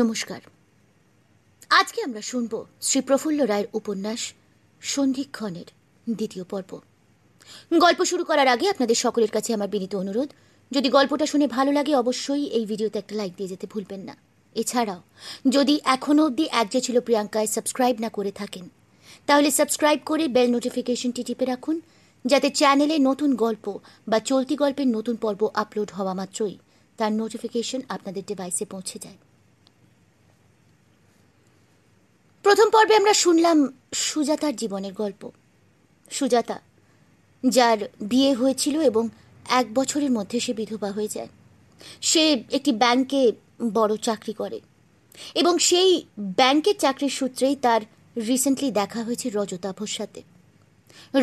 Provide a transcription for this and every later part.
নমস্কার আজকে আমরা শুনব শ্রী প্রফুল্ল রায়ের উপন্যাস সন্ধিক্ষণের দ্বিতীয় পর্ব গল্প শুরু করার আগে আপনাদের সকলের কাছে আমার বিনীত অনুরোধ যদি গল্পটা শুনে ভালো লাগে অবশ্যই এই ভিডিওতে একটা লাইক দিয়ে যেতে ভুলবেন না এছাড়াও যদি এখনও অবধি এক যে ছিল প্রিয়াঙ্কায় সাবস্ক্রাইব না করে থাকেন তাহলে সাবস্ক্রাইব করে বেল নোটিফিকেশনটি টিপে রাখুন যাতে চ্যানেলে নতুন গল্প বা চলতি গল্পের নতুন পর্ব আপলোড হওয়া মাত্রই তার নোটিফিকেশন আপনাদের ডিভাইসে পৌঁছে যায় প্রথম পর্বে আমরা শুনলাম সুজাতার জীবনের গল্প সুজাতা যার বিয়ে হয়েছিল এবং এক বছরের মধ্যে সে বিধবা হয়ে যায় সে একটি ব্যাংকে বড় চাকরি করে এবং সেই ব্যাংকের চাকরির সূত্রেই তার রিসেন্টলি দেখা হয়েছে রজতাভর সাথে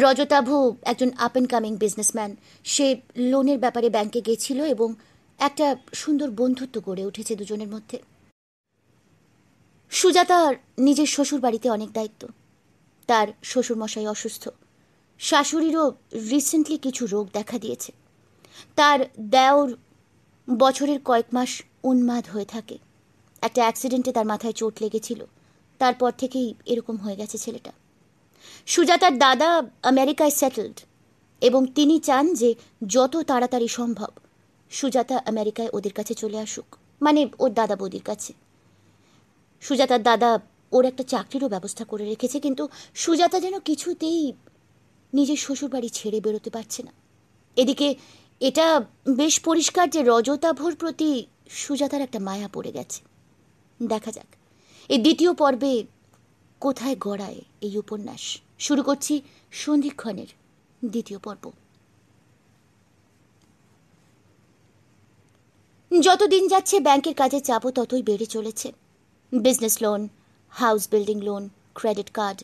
রজতাভ একজন আপ অ্যান্ড কামিং বিজনেসম্যান সে লোনের ব্যাপারে ব্যাংকে গেছিল এবং একটা সুন্দর বন্ধুত্ব গড়ে উঠেছে দুজনের মধ্যে সুজাতার নিজের শ্বশুর বাড়িতে অনেক দায়িত্ব তার শ্বশুরমশাই অসুস্থ শাশুড়িরও রিসেন্টলি কিছু রোগ দেখা দিয়েছে তার দেওর বছরের কয়েক মাস উন্মাদ হয়ে থাকে একটা অ্যাক্সিডেন্টে তার মাথায় চোট লেগেছিল তারপর থেকেই এরকম হয়ে গেছে ছেলেটা সুজাতার দাদা আমেরিকায় সেটেলড এবং তিনি চান যে যত তাড়াতাড়ি সম্ভব সুজাতা আমেরিকায় ওদের কাছে চলে আসুক মানে ওর দাদা বৌদির কাছে সুজাতার দাদা ওর একটা চাকরিরও ব্যবস্থা করে রেখেছে কিন্তু সুজাতা যেন কিছুতেই নিজের শ্বশুরবাড়ি ছেড়ে বেরোতে পারছে না এদিকে এটা বেশ পরিষ্কার যে রজতাভর প্রতি সুজাতার একটা মায়া পড়ে গেছে দেখা যাক এই দ্বিতীয় পর্বে কোথায় গড়ায় এই উপন্যাস শুরু করছি সন্ধিক্ষণের দ্বিতীয় পর্ব যতদিন যাচ্ছে ব্যাংকের কাজে চাপও ততই বেড়ে চলেছে business loan house building loan credit card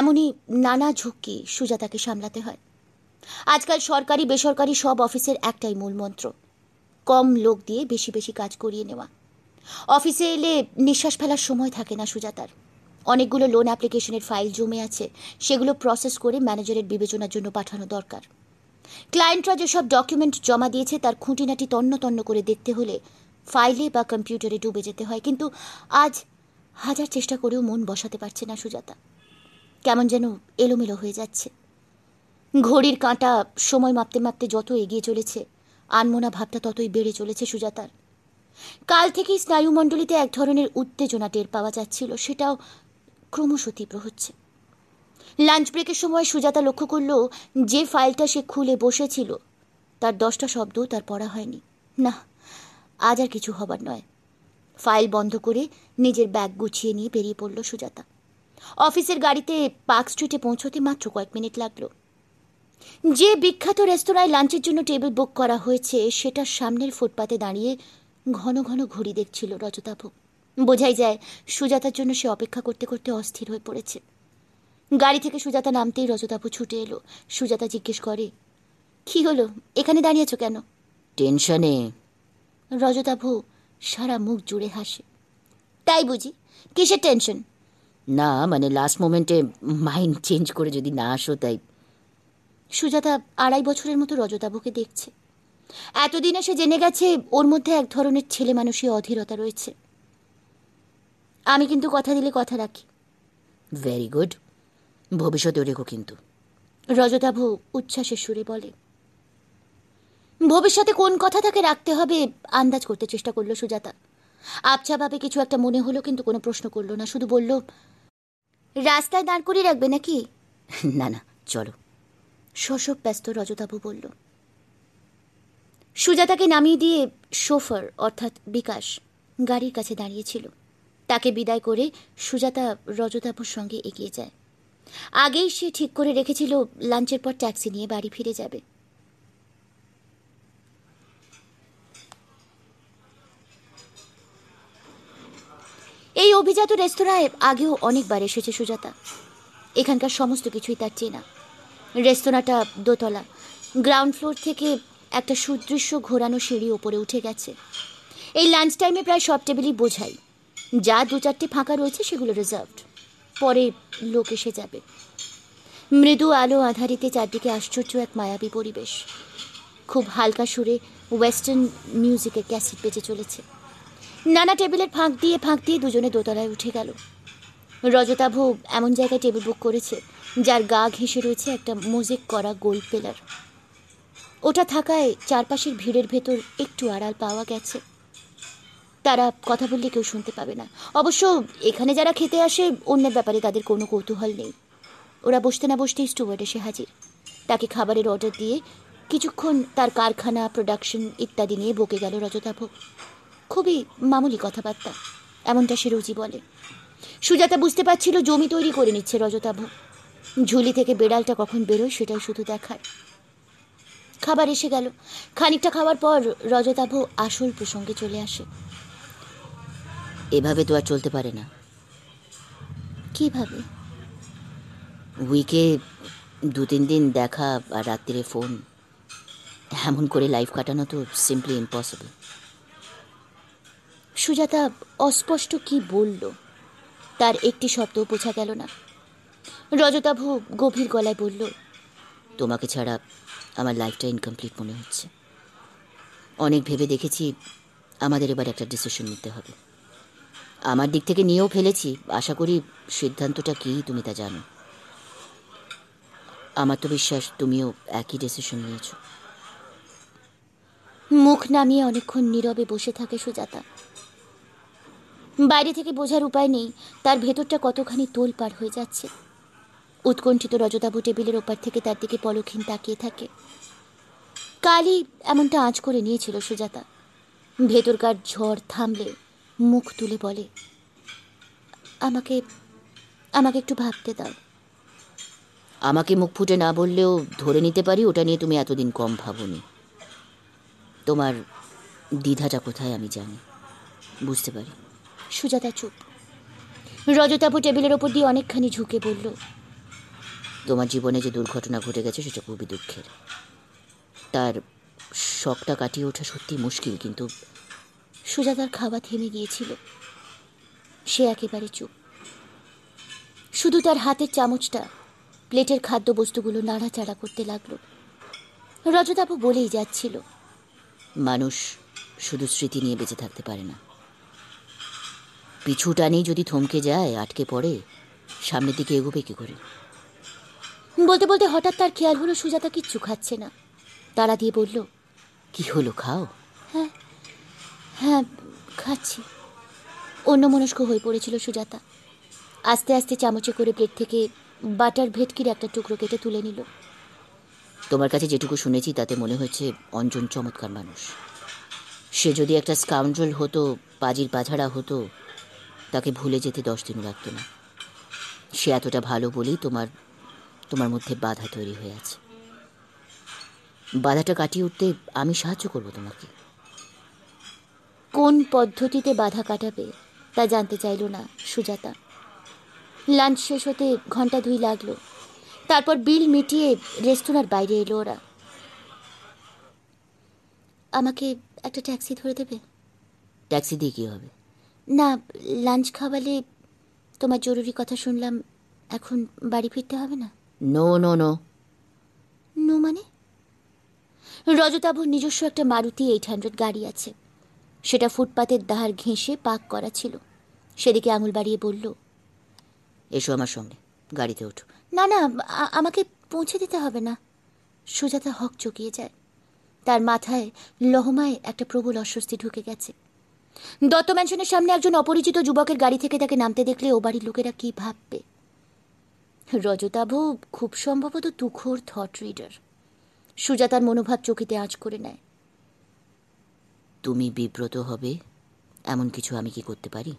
এমনই নানা ঝুঁকি সুজাতাকে সামলাতে হয় আজকাল সরকারি বেসরকারি সব অফিসের একটাই মূল মন্ত্র কম লোক দিয়ে বেশি বেশি কাজ করিয়ে নেওয়া অফিসে এলে নিঃশ্বাস ফেলার সময় থাকে না সুজাতার অনেকগুলো লোন অ্যাপ্লিকেশনের ফাইল জমে আছে সেগুলো প্রসেস করে ম্যানেজারের বিবেচনার জন্য পাঠানো দরকার ক্লায়েন্টরা যেসব ডকুমেন্ট জমা দিয়েছে তার খুঁটিনাটি তন্ন তন্ন করে দেখতে হলে ফাইলে বা কম্পিউটারে ডুবে যেতে হয় কিন্তু আজ হাজার চেষ্টা করেও মন বসাতে পারছে না সুজাতা কেমন যেন এলোমেলো হয়ে যাচ্ছে ঘড়ির কাঁটা সময় মাপতে মাপতে যত এগিয়ে চলেছে আনমোনা ভাবটা ততই বেড়ে চলেছে সুজাতার কাল থেকেই স্নায়ুমণ্ডলীতে এক ধরনের উত্তেজনা টের পাওয়া যাচ্ছিল সেটাও ক্রমশ তীব্র হচ্ছে লাঞ্চ ব্রেকের সময় সুজাতা লক্ষ্য করল যে ফাইলটা সে খুলে বসেছিল তার দশটা শব্দও তার পড়া হয়নি না আজ আর কিছু হবার নয় ফাইল বন্ধ করে নিজের ব্যাগ গুছিয়ে নিয়ে বেরিয়ে পড়ল সুজাতা অফিসের গাড়িতে পার্ক স্ট্রিটে পৌঁছতে মাত্র কয়েক মিনিট লাগলো যে বিখ্যাত রেস্তোরাঁয় লাঞ্চের জন্য টেবিল বুক করা হয়েছে সেটার সামনের ফুটপাতে দাঁড়িয়ে ঘন ঘন ঘড়ি দেখছিল রজতাভোগ বোঝাই যায় সুজাতার জন্য সে অপেক্ষা করতে করতে অস্থির হয়ে পড়েছে গাড়ি থেকে সুজাতা নামতেই রজতাভু ছুটে এলো সুজাতা জিজ্ঞেস করে কি হলো এখানে দাঁড়িয়েছো কেন টেনশনে রজতাভু সারা মুখ জুড়ে হাসে তাই বুঝি কিসের টেনশন না মানে লাস্ট মোমেন্টে মাইন্ড চেঞ্জ করে যদি না আসো তাই সুজাতা আড়াই বছরের মতো রজতাবুকে দেখছে এতদিনে সে জেনে গেছে ওর মধ্যে এক ধরনের ছেলে মানুষই অধীরতা রয়েছে আমি কিন্তু কথা দিলে কথা রাখি ভেরি গুড ভবিষ্যতে রেখো কিন্তু রজতাভ উচ্ছ্বাসের সুরে বলে ভবিষ্যতে কোন কথা তাকে রাখতে হবে আন্দাজ করতে চেষ্টা করলো সুজাতা আবছাভাবে কিছু একটা মনে হলো কিন্তু কোনো প্রশ্ন করলো না শুধু বলল রাস্তায় দাঁড় করিয়ে রাখবে নাকি না না চলো শশব ব্যস্ত রজতাবু বলল সুজাতাকে নামিয়ে দিয়ে শোফার অর্থাৎ বিকাশ গাড়ির কাছে দাঁড়িয়েছিল তাকে বিদায় করে সুজাতা রজতাবুর সঙ্গে এগিয়ে যায় আগেই সে ঠিক করে রেখেছিল লাঞ্চের পর ট্যাক্সি নিয়ে বাড়ি ফিরে যাবে এই অভিজাত রেস্তোরাঁয় আগেও অনেকবার এসেছে সুজাতা এখানকার সমস্ত কিছুই তার চেনা রেস্তোরাঁটা দোতলা গ্রাউন্ড ফ্লোর থেকে একটা সুদৃশ্য ঘোরানো সিঁড়ি ওপরে উঠে গেছে এই লাঞ্চ টাইমে প্রায় সব টেবিলই বোঝাই যা দু চারটে ফাঁকা রয়েছে সেগুলো রিজার্ভড পরে লোক এসে যাবে মৃদু আলো আধারিতে চারদিকে আশ্চর্য এক মায়াবী পরিবেশ খুব হালকা সুরে ওয়েস্টার্ন মিউজিকের ক্যাসেট বেজে চলেছে নানা টেবিলের ফাঁক দিয়ে ফাঁক দিয়ে দুজনে দোতলায় উঠে গেল ভোগ এমন জায়গায় টেবিল বুক করেছে যার গা ঘেঁষে রয়েছে একটা মোজেক করা গোল পেলার ওটা থাকায় চারপাশের ভিড়ের ভেতর একটু আড়াল পাওয়া গেছে তারা কথা বললে কেউ শুনতে পাবে না অবশ্য এখানে যারা খেতে আসে অন্যের ব্যাপারে তাদের কোনো কৌতূহল নেই ওরা বসতে না বসতেই স্টুয়ার্ড এসে হাজির তাকে খাবারের অর্ডার দিয়ে কিছুক্ষণ তার কারখানা প্রোডাকশন ইত্যাদি নিয়ে বকে গেল রজতাভোগ খুবই মামুলি কথাবার্তা এমনটা সে রুজি বলে সুজাতা বুঝতে পারছিল জমি তৈরি করে নিচ্ছে রজতাভ ঝুলি থেকে বেড়ালটা কখন বেরোয় সেটাই শুধু দেখায় খাবার এসে গেল খানিকটা খাওয়ার পর রজতাভ আসল প্রসঙ্গে চলে আসে এভাবে তো আর চলতে পারে না কিভাবে উইকে দু তিন দিন দেখা আর রাত্রিরে ফোন এমন করে লাইফ কাটানো তো সিম্পলি ইম্পসিবল সুজাতা অস্পষ্ট কি বলল তার একটি শব্দ বোঝা গেল না রজতাভু গভীর গলায় বলল তোমাকে ছাড়া আমার লাইফটা ইনকমপ্লিট মনে হচ্ছে অনেক ভেবে দেখেছি আমাদের এবার একটা ডিসিশন নিতে হবে আমার দিক থেকে নিয়েও ফেলেছি আশা করি সিদ্ধান্তটা কী তুমি তা জানো আমার তো বিশ্বাস তুমিও একই ডিসিশন নিয়েছো মুখ নামিয়ে অনেকক্ষণ নীরবে বসে থাকে সুজাতা বাইরে থেকে বোঝার উপায় নেই তার ভেতরটা কতখানি তোল পার হয়ে যাচ্ছে উৎকণ্ঠিত রজতাবু টেবিলের ওপার থেকে তার দিকে পলক্ষীন তাকিয়ে থাকে কালই এমনটা আঁচ করে নিয়েছিল সুজাতা ভেতরকার ঝড় থামলে মুখ তুলে বলে আমাকে আমাকে একটু ভাবতে দাও আমাকে মুখ ফুটে না বললেও ধরে নিতে পারি ওটা নিয়ে তুমি এতদিন কম ভাবনি তোমার দ্বিধাটা কোথায় আমি জানি বুঝতে পারি সুজাতা চুপ রজতাবু টেবিলের ওপর দিয়ে অনেকখানি ঝুঁকে বলল তোমার জীবনে যে দুর্ঘটনা ঘটে গেছে সেটা খুবই দুঃখের তার শখটা কাটিয়ে ওঠা সত্যি মুশকিল কিন্তু সুজাতার খাওয়া থেমে গিয়েছিল সে একেবারে চুপ শুধু তার হাতের চামচটা প্লেটের খাদ্যবস্তুগুলো নাড়াচাড়া করতে লাগলো রজতাবু বলেই যাচ্ছিল মানুষ শুধু স্মৃতি নিয়ে বেঁচে থাকতে পারে না পিছু টানেই যদি থমকে যায় আটকে পড়ে সামনের দিকে এগোবে কী করে বলতে বলতে হঠাৎ তার খেয়াল হলো সুজাতা কিচ্ছু খাচ্ছে না তারা দিয়ে বলল কি হলো খাও হ্যাঁ হ্যাঁ খাচ্ছি অন্য মনস্ক হয়ে পড়েছিল সুজাতা আস্তে আস্তে চামচে করে প্লেট থেকে বাটার ভেটকির একটা টুকরো কেটে তুলে নিল তোমার কাছে যেটুকু শুনেছি তাতে মনে হয়েছে অঞ্জন চমৎকার মানুষ সে যদি একটা স্কাউন্ড্রেল হতো পাজির পাঝাড়া হতো তাকে ভুলে যেতে দশ দিন লাগতো না সে এতটা ভালো বলেই তোমার তোমার মধ্যে বাধা তৈরি হয়ে আছে বাধাটা কাটিয়ে উঠতে আমি সাহায্য করব তোমাকে কোন পদ্ধতিতে বাধা কাটাবে তা জানতে চাইল না সুজাতা লাঞ্চ শেষ হতে ঘন্টা দুই লাগলো তারপর বিল মিটিয়ে রেস্তোরাঁর বাইরে এলো ওরা আমাকে একটা ট্যাক্সি ধরে দেবে ট্যাক্সি দিয়ে কী হবে না লাঞ্চ খাওয়ালে তোমার জরুরি কথা শুনলাম এখন বাড়ি ফিরতে হবে না নো নো নো নো মানে রজতাভর নিজস্ব একটা মারুতি এইট হান্ড্রেড গাড়ি আছে সেটা ফুটপাতের দাহার ঘেঁষে পাক করা ছিল সেদিকে আঙুল বাড়িয়ে বলল এসো আমার সঙ্গে গাড়িতে ওঠো না না আমাকে পৌঁছে দিতে হবে না সুজাতা হক চকিয়ে যায় তার মাথায় লহমায় একটা প্রবল অস্বস্তি ঢুকে গেছে দত্ত ম্যানশনের সামনে একজন অপরিচিত যুবকের গাড়ি থেকে তাকে নামতে দেখলে ও বাড়ির লোকেরা কি ভাববে রজতাভ খুব সম্ভবত তুখোর থট রিডার সুজাতার মনোভাব চকিতে আঁচ করে নেয় তুমি বিব্রত হবে এমন কিছু আমি কি করতে পারি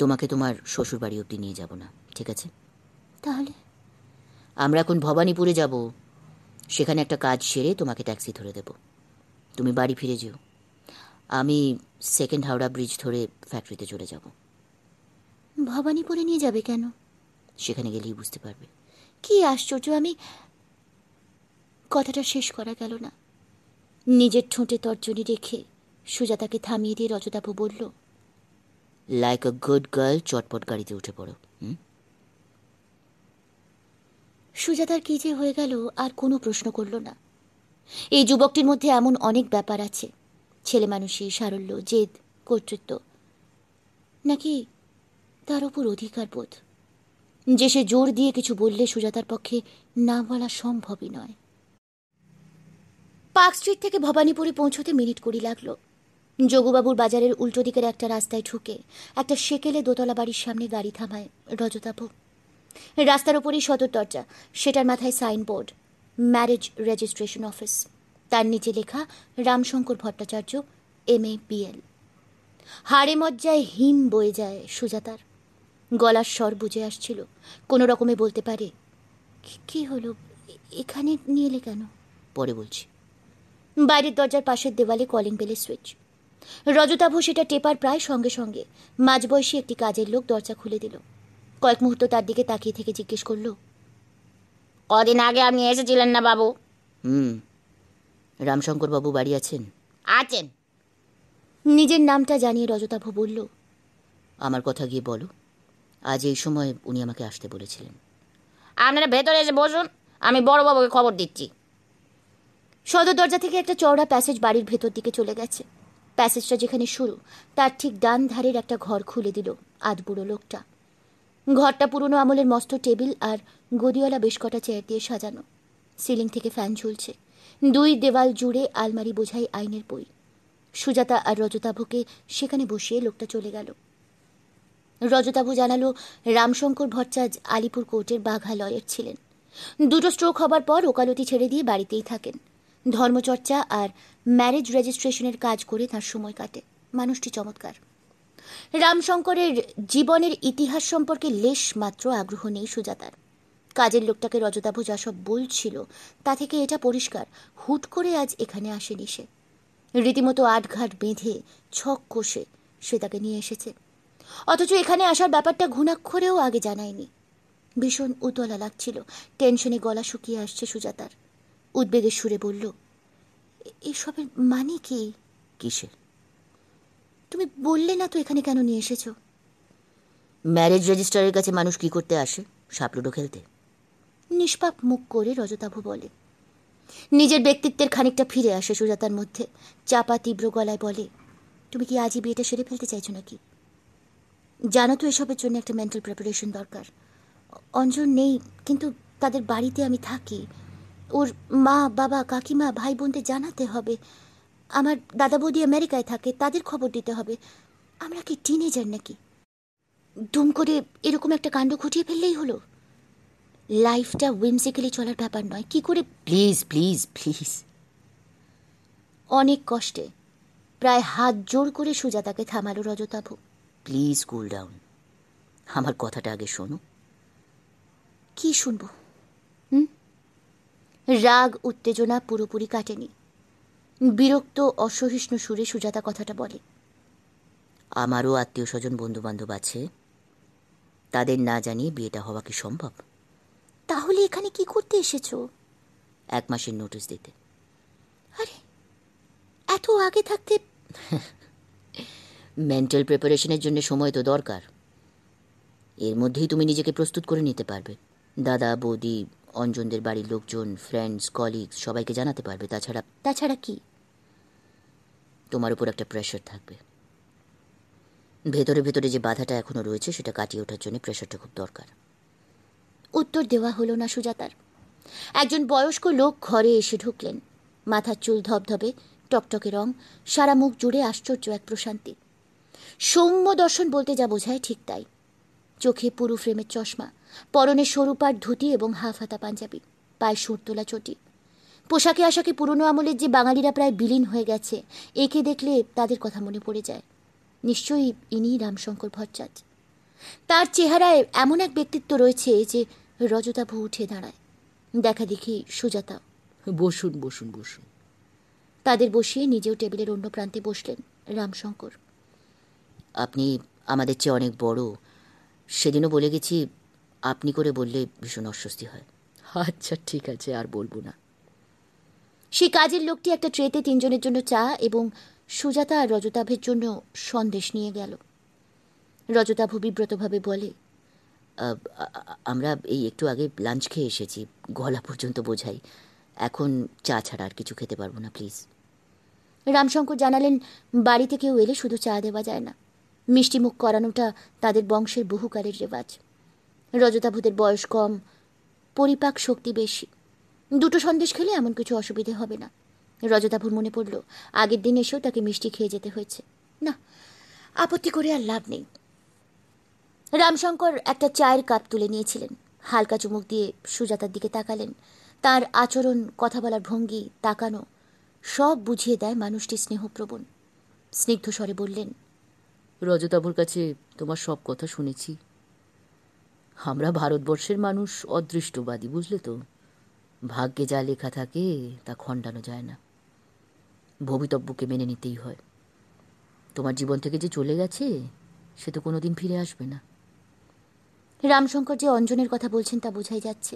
তোমাকে তোমার শ্বশুর বাড়ি অবধি নিয়ে যাব না ঠিক আছে তাহলে আমরা এখন ভবানীপুরে যাব সেখানে একটা কাজ সেরে তোমাকে ট্যাক্সি ধরে দেব তুমি বাড়ি ফিরে যেও আমি সেকেন্ড হাওড়া ব্রিজ ধরে ফ্যাক্টরিতে চলে যাব ভবানীপুরে নিয়ে যাবে কেন সেখানে গেলেই বুঝতে পারবে কি আশ্চর্য আমি কথাটা শেষ করা গেল না নিজের ঠোঁটে তর্জনী রেখে সুজাতাকে থামিয়ে দিয়ে রজতাপু বলল লাইক আ গুড গার্ল চটপট গাড়িতে উঠে পড়ো সুজাতার কী যে হয়ে গেল আর কোনো প্রশ্ন করল না এই যুবকটির মধ্যে এমন অনেক ব্যাপার আছে ছেলে মানুষই সারল্য জেদ কর্তৃত্ব নাকি তার ওপর বোধ যে সে জোর দিয়ে কিছু বললে সুজাতার পক্ষে না বলা সম্ভবই নয় পার্ক স্ট্রিট থেকে ভবানীপুরে পৌঁছতে মিনিট কুড়ি লাগলো যোগুবাবুর বাজারের উল্টো দিকের একটা রাস্তায় ঢুকে একটা সেকেলে দোতলা বাড়ির সামনে গাড়ি থামায় রজতাবু রাস্তার ওপরই সদর দরজা সেটার মাথায় সাইনবোর্ড ম্যারেজ রেজিস্ট্রেশন অফিস তার নিচে লেখা Ramshankar Bhattacharya M A L হাড়ে মজ্জায় হিম বয়ে যায় সুজাতার গলার স্বর বুঝে আসছিল কোনো রকমে বলতে পারে কি হলো এখানে নিয়ে এলে কেন পরে বলছি বাইরের দরজার পাশের দেওয়ালে কলিং বেলে সুইচ রজতাভ সেটা টেপার প্রায় সঙ্গে সঙ্গে মাঝবয়সী একটি কাজের লোক দরজা খুলে দিল কয়েক মুহূর্ত তার দিকে তাকিয়ে থেকে জিজ্ঞেস করলো কদিন আগে আপনি এসেছিলেন না বাবু হুম রামশঙ্করবাবু বাড়ি আছেন আছেন নিজের নামটা জানিয়ে রজতাভ বলল আমার কথা গিয়ে বলো আজ এই সময় উনি আমাকে আসতে বলেছিলেন আপনারা ভেতরে এসে বসুন আমি বড়বাবুকে খবর দিচ্ছি সদর দরজা থেকে একটা চওড়া প্যাসেজ বাড়ির ভেতর দিকে চলে গেছে প্যাসেজটা যেখানে শুরু তার ঠিক ডান ধারের একটা ঘর খুলে দিল আধ বুড়ো লোকটা ঘরটা পুরনো আমলের মস্ত টেবিল আর গদিওয়ালা বেশ কটা চেয়ার দিয়ে সাজানো সিলিং থেকে ফ্যান ঝুলছে দুই দেওয়াল জুড়ে আলমারি বোঝাই আইনের বই সুজাতা আর রজতাভুকে সেখানে বসিয়ে লোকটা চলে গেল রজতাভু জানালো রামশঙ্কর ভট্টাচ আলিপুর কোর্টের বাঘা লয়ের ছিলেন দুটো স্ট্রোক হবার পর ওকালতি ছেড়ে দিয়ে বাড়িতেই থাকেন ধর্মচর্চা আর ম্যারেজ রেজিস্ট্রেশনের কাজ করে তার সময় কাটে মানুষটি চমৎকার রামশঙ্করের জীবনের ইতিহাস সম্পর্কে লেশ মাত্র আগ্রহ নেই সুজাতার কাজের লোকটাকে রজতাভু যা সব বলছিল তা থেকে এটা পরিষ্কার হুট করে আজ এখানে আসেনি সে রীতিমতো আটঘাট বেঁধে ছক কষে সে তাকে নিয়ে এসেছে অথচ এখানে আসার ব্যাপারটা ঘুণাক্ষরেও আগে জানায়নি ভীষণ উতলা লাগছিল টেনশনে গলা শুকিয়ে আসছে সুজাতার উদ্বেগের সুরে বলল এসবের মানে কি কিসের তুমি বললে না তো এখানে কেন নিয়ে এসেছো ম্যারেজ রেজিস্টারের কাছে মানুষ কি করতে আসে সাপলুডো খেলতে নিষ্পাপ মুখ করে রজতাভু বলে নিজের ব্যক্তিত্বের খানিকটা ফিরে আসে সুজাতার মধ্যে চাপা তীব্র গলায় বলে তুমি কি আজই বিয়েটা সেরে ফেলতে চাইছো নাকি জানো তো এসবের জন্য একটা মেন্টাল প্রিপারেশন দরকার অঞ্জন নেই কিন্তু তাদের বাড়িতে আমি থাকি ওর মা বাবা কাকিমা ভাই বোনদের জানাতে হবে আমার দাদা বৌদি আমেরিকায় থাকে তাদের খবর দিতে হবে আমরা কি টিনেজার নাকি দুম করে এরকম একটা কাণ্ড ঘটিয়ে ফেললেই হলো লাইফটা উইমসিক্যালি চলার ব্যাপার নয় কি করে প্লিজ প্লিজ প্লিজ অনেক কষ্টে প্রায় হাত জোর করে সুজাতাকে থামালো রজতাভু প্লিজ কুল ডাউন আমার কথাটা আগে শোনো কি শুনব হুম রাগ উত্তেজনা পুরোপুরি কাটেনি বিরক্ত অসহিষ্ণু সুরে সুজাতা কথাটা বলে আমারও আত্মীয় স্বজন বন্ধুবান্ধব আছে তাদের না জানিয়ে বিয়েটা হওয়া কি সম্ভব তাহলে এখানে কি করতে এসেছো এক মাসের নোটিশ দিতে আরে এত আগে থাকতে মেন্টাল প্রিপারেশনের জন্য সময় তো দরকার এর মধ্যেই তুমি নিজেকে প্রস্তুত করে নিতে পারবে দাদা বৌদি অঞ্জনদের বাড়ির লোকজন ফ্রেন্ডস কলিগস সবাইকে জানাতে পারবে তাছাড়া তাছাড়া কি তোমার উপর একটা প্রেশার থাকবে ভেতরে ভেতরে যে বাধাটা এখনও রয়েছে সেটা কাটিয়ে ওঠার জন্য প্রেশারটা খুব দরকার উত্তর দেওয়া হলো না সুজাতার একজন বয়স্ক লোক ঘরে এসে ঢুকলেন মাথার চুল ধবধবে টকটকে রং সারা মুখ জুড়ে আশ্চর্য এক প্রশান্তি সৌম্য দর্শন বলতে যা বোঝায় ঠিক তাই চোখে পুরু ফ্রেমের চশমা পরনে সরুপার ধুতি এবং হাফ হাতা পাঞ্জাবি পায়ে সুর তোলা চটি পোশাকে আশাকে পুরনো আমলের যে বাঙালিরা প্রায় বিলীন হয়ে গেছে একে দেখলে তাদের কথা মনে পড়ে যায় নিশ্চয়ই ইনি রামশঙ্কর ভট্টাচার্য তার চেহারায় এমন এক ব্যক্তিত্ব রয়েছে যে রজতাভ উঠে দাঁড়ায় দেখা দেখি সুজাতা বসুন বসুন বসুন তাদের বসিয়ে নিজেও টেবিলের অন্য প্রান্তে বসলেন রামশঙ্কর আপনি আমাদের চেয়ে অনেক বড় সেদিনও বলে গেছি আপনি করে বললে ভীষণ অস্বস্তি হয় আচ্ছা ঠিক আছে আর বলবো না সে কাজের লোকটি একটা ট্রেতে তিনজনের জন্য চা এবং সুজাতা আর রজতাভের জন্য সন্দেশ নিয়ে গেল রজতাভ বিব্রতভাবে বলে আমরা এই একটু আগে লাঞ্চ খেয়ে এসেছি গলা পর্যন্ত বোঝাই এখন চা ছাড়া আর কিছু খেতে পারবো না প্লিজ রামশঙ্কর জানালেন বাড়িতে কেউ এলে শুধু চা দেওয়া যায় না মিষ্টিমুখ করানোটা তাদের বংশের বহুকালের রেওয়াজ রজতাভুদের বয়স কম পরিপাক শক্তি বেশি দুটো সন্দেশ খেলে এমন কিছু অসুবিধে হবে না রজতাভুর মনে পড়ল আগের দিন এসেও তাকে মিষ্টি খেয়ে যেতে হয়েছে না আপত্তি করে আর লাভ নেই রামশঙ্কর একটা চায়ের কাপ তুলে নিয়েছিলেন হালকা চুমুক দিয়ে সুজাতার দিকে তাকালেন তার আচরণ কথা বলার ভঙ্গি তাকানো সব বুঝিয়ে দেয় মানুষটি স্নেহপ্রবণ স্নিগ্ধ স্বরে বললেন রজতাবুর কাছে তোমার সব কথা শুনেছি আমরা ভারতবর্ষের মানুষ অদৃষ্টবাদী বুঝলে তো ভাগ্যে যা লেখা থাকে তা খণ্ডানো যায় না ভবিতব্যকে মেনে নিতেই হয় তোমার জীবন থেকে যে চলে গেছে সে তো কোনোদিন ফিরে আসবে না রামশঙ্কর যে অঞ্জনের কথা বলছেন তা বোঝাই যাচ্ছে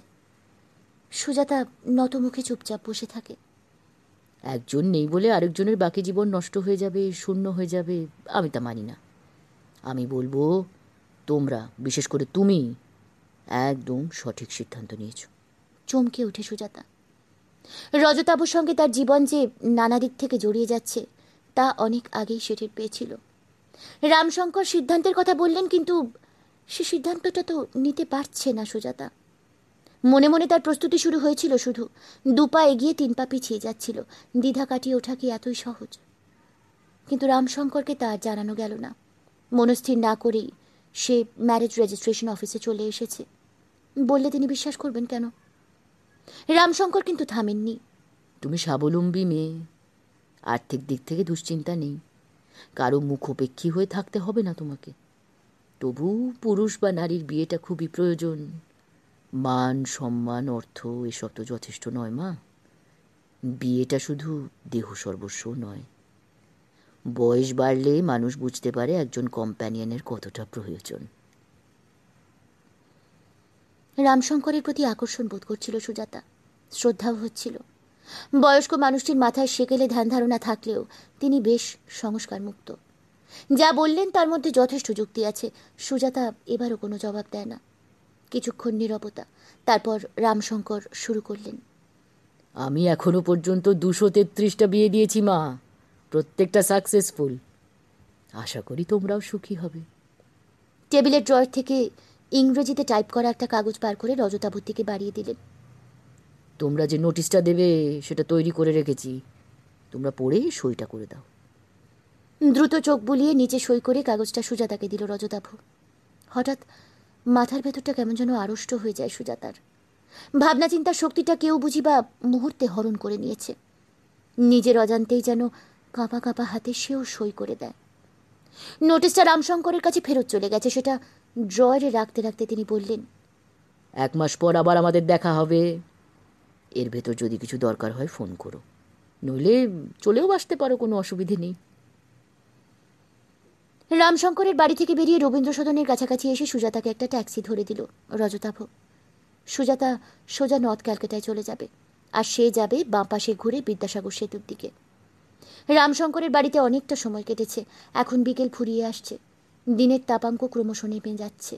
সুজাতা নতমুখে চুপচাপ বসে থাকে একজন নেই বলে আরেকজনের বাকি জীবন নষ্ট হয়ে যাবে শূন্য হয়ে যাবে আমি তা মানি না আমি বলবো তোমরা বিশেষ করে তুমি একদম সঠিক সিদ্ধান্ত নিয়েছ চমকে ওঠে সুজাতা রজতাবুর সঙ্গে তার জীবন যে নানা দিক থেকে জড়িয়ে যাচ্ছে তা অনেক আগেই সেটির পেয়েছিল রামশঙ্কর সিদ্ধান্তের কথা বললেন কিন্তু সে সিদ্ধান্তটা তো নিতে পারছে না সুজাতা মনে মনে তার প্রস্তুতি শুরু হয়েছিল শুধু দুপা এগিয়ে তিন পা পিছিয়ে যাচ্ছিল দ্বিধা কাটিয়ে ওঠা কি এতই সহজ কিন্তু রামশঙ্করকে তার জানানো গেল না মনস্থির না করেই সে ম্যারেজ রেজিস্ট্রেশন অফিসে চলে এসেছে বললে তিনি বিশ্বাস করবেন কেন রামশঙ্কর কিন্তু থামেননি তুমি স্বাবলম্বী মেয়ে আর্থিক দিক থেকে দুশ্চিন্তা নেই কারো মুখোপেক্ষী হয়ে থাকতে হবে না তোমাকে তবু পুরুষ বা নারীর বিয়েটা খুবই প্রয়োজন মান সম্মান অর্থ এসব তো যথেষ্ট নয় মা বিয়েটা শুধু দেহ সর্বস্ব নয় বয়স বাড়লে মানুষ বুঝতে পারে একজন কম্প্যানিয়নের কতটা প্রয়োজন রামশঙ্করের প্রতি আকর্ষণ বোধ করছিল সুজাতা শ্রদ্ধাও হচ্ছিল বয়স্ক মানুষটির মাথায় সেকেলে ধ্যান ধারণা থাকলেও তিনি বেশ সংস্কারমুক্ত যা বললেন তার মধ্যে যথেষ্ট যুক্তি আছে সুজাতা এবারও কোনো জবাব দেয় না কিছুক্ষণ নিরবতা তারপর রামশঙ্কর শুরু করলেন আমি এখনো পর্যন্ত দুশো তেত্রিশটা বিয়ে দিয়েছি মা প্রত্যেকটা সাকসেসফুল আশা করি তোমরাও সুখী হবে টেবিলের ড্রয়ের থেকে ইংরেজিতে টাইপ করা একটা কাগজ বার করে রজতাবুর বাড়িয়ে দিলেন তোমরা যে নোটিশটা দেবে সেটা তৈরি করে রেখেছি তোমরা পড়ে সইটা করে দাও দ্রুত চোখ বুলিয়ে নিচে সই করে কাগজটা সুজাতাকে দিল রজতাভু হঠাৎ মাথার ভেতরটা কেমন যেন আড়ষ্ট হয়ে যায় সুজাতার ভাবনা চিন্তার শক্তিটা কেউ বুঝি বা মুহূর্তে হরণ করে নিয়েছে নিজের অজান্তেই যেন কাঁপা কাঁপা হাতে সেও সই করে দেয় নোটিশটা রামশঙ্করের কাছে ফেরত চলে গেছে সেটা ড্রয়ারে রাখতে রাখতে তিনি বললেন এক মাস পর আবার আমাদের দেখা হবে এর ভেতর যদি কিছু দরকার হয় ফোন করো নইলে চলেও আসতে পারো কোনো অসুবিধে নেই রামশঙ্করের বাড়ি থেকে বেরিয়ে রবীন্দ্র সদনের কাছাকাছি এসে সুজাতাকে একটা ট্যাক্সি ধরে দিল রজতাভ সুজাতা সোজা নর্থ ক্যালকাটায় চলে যাবে আর সে যাবে বাঁ পাশে ঘুরে বিদ্যাসাগর সেতুর দিকে রামশঙ্করের বাড়িতে অনেকটা সময় কেটেছে এখন বিকেল ফুরিয়ে আসছে দিনের তাপাঙ্ক ক্রমশ নেমে যাচ্ছে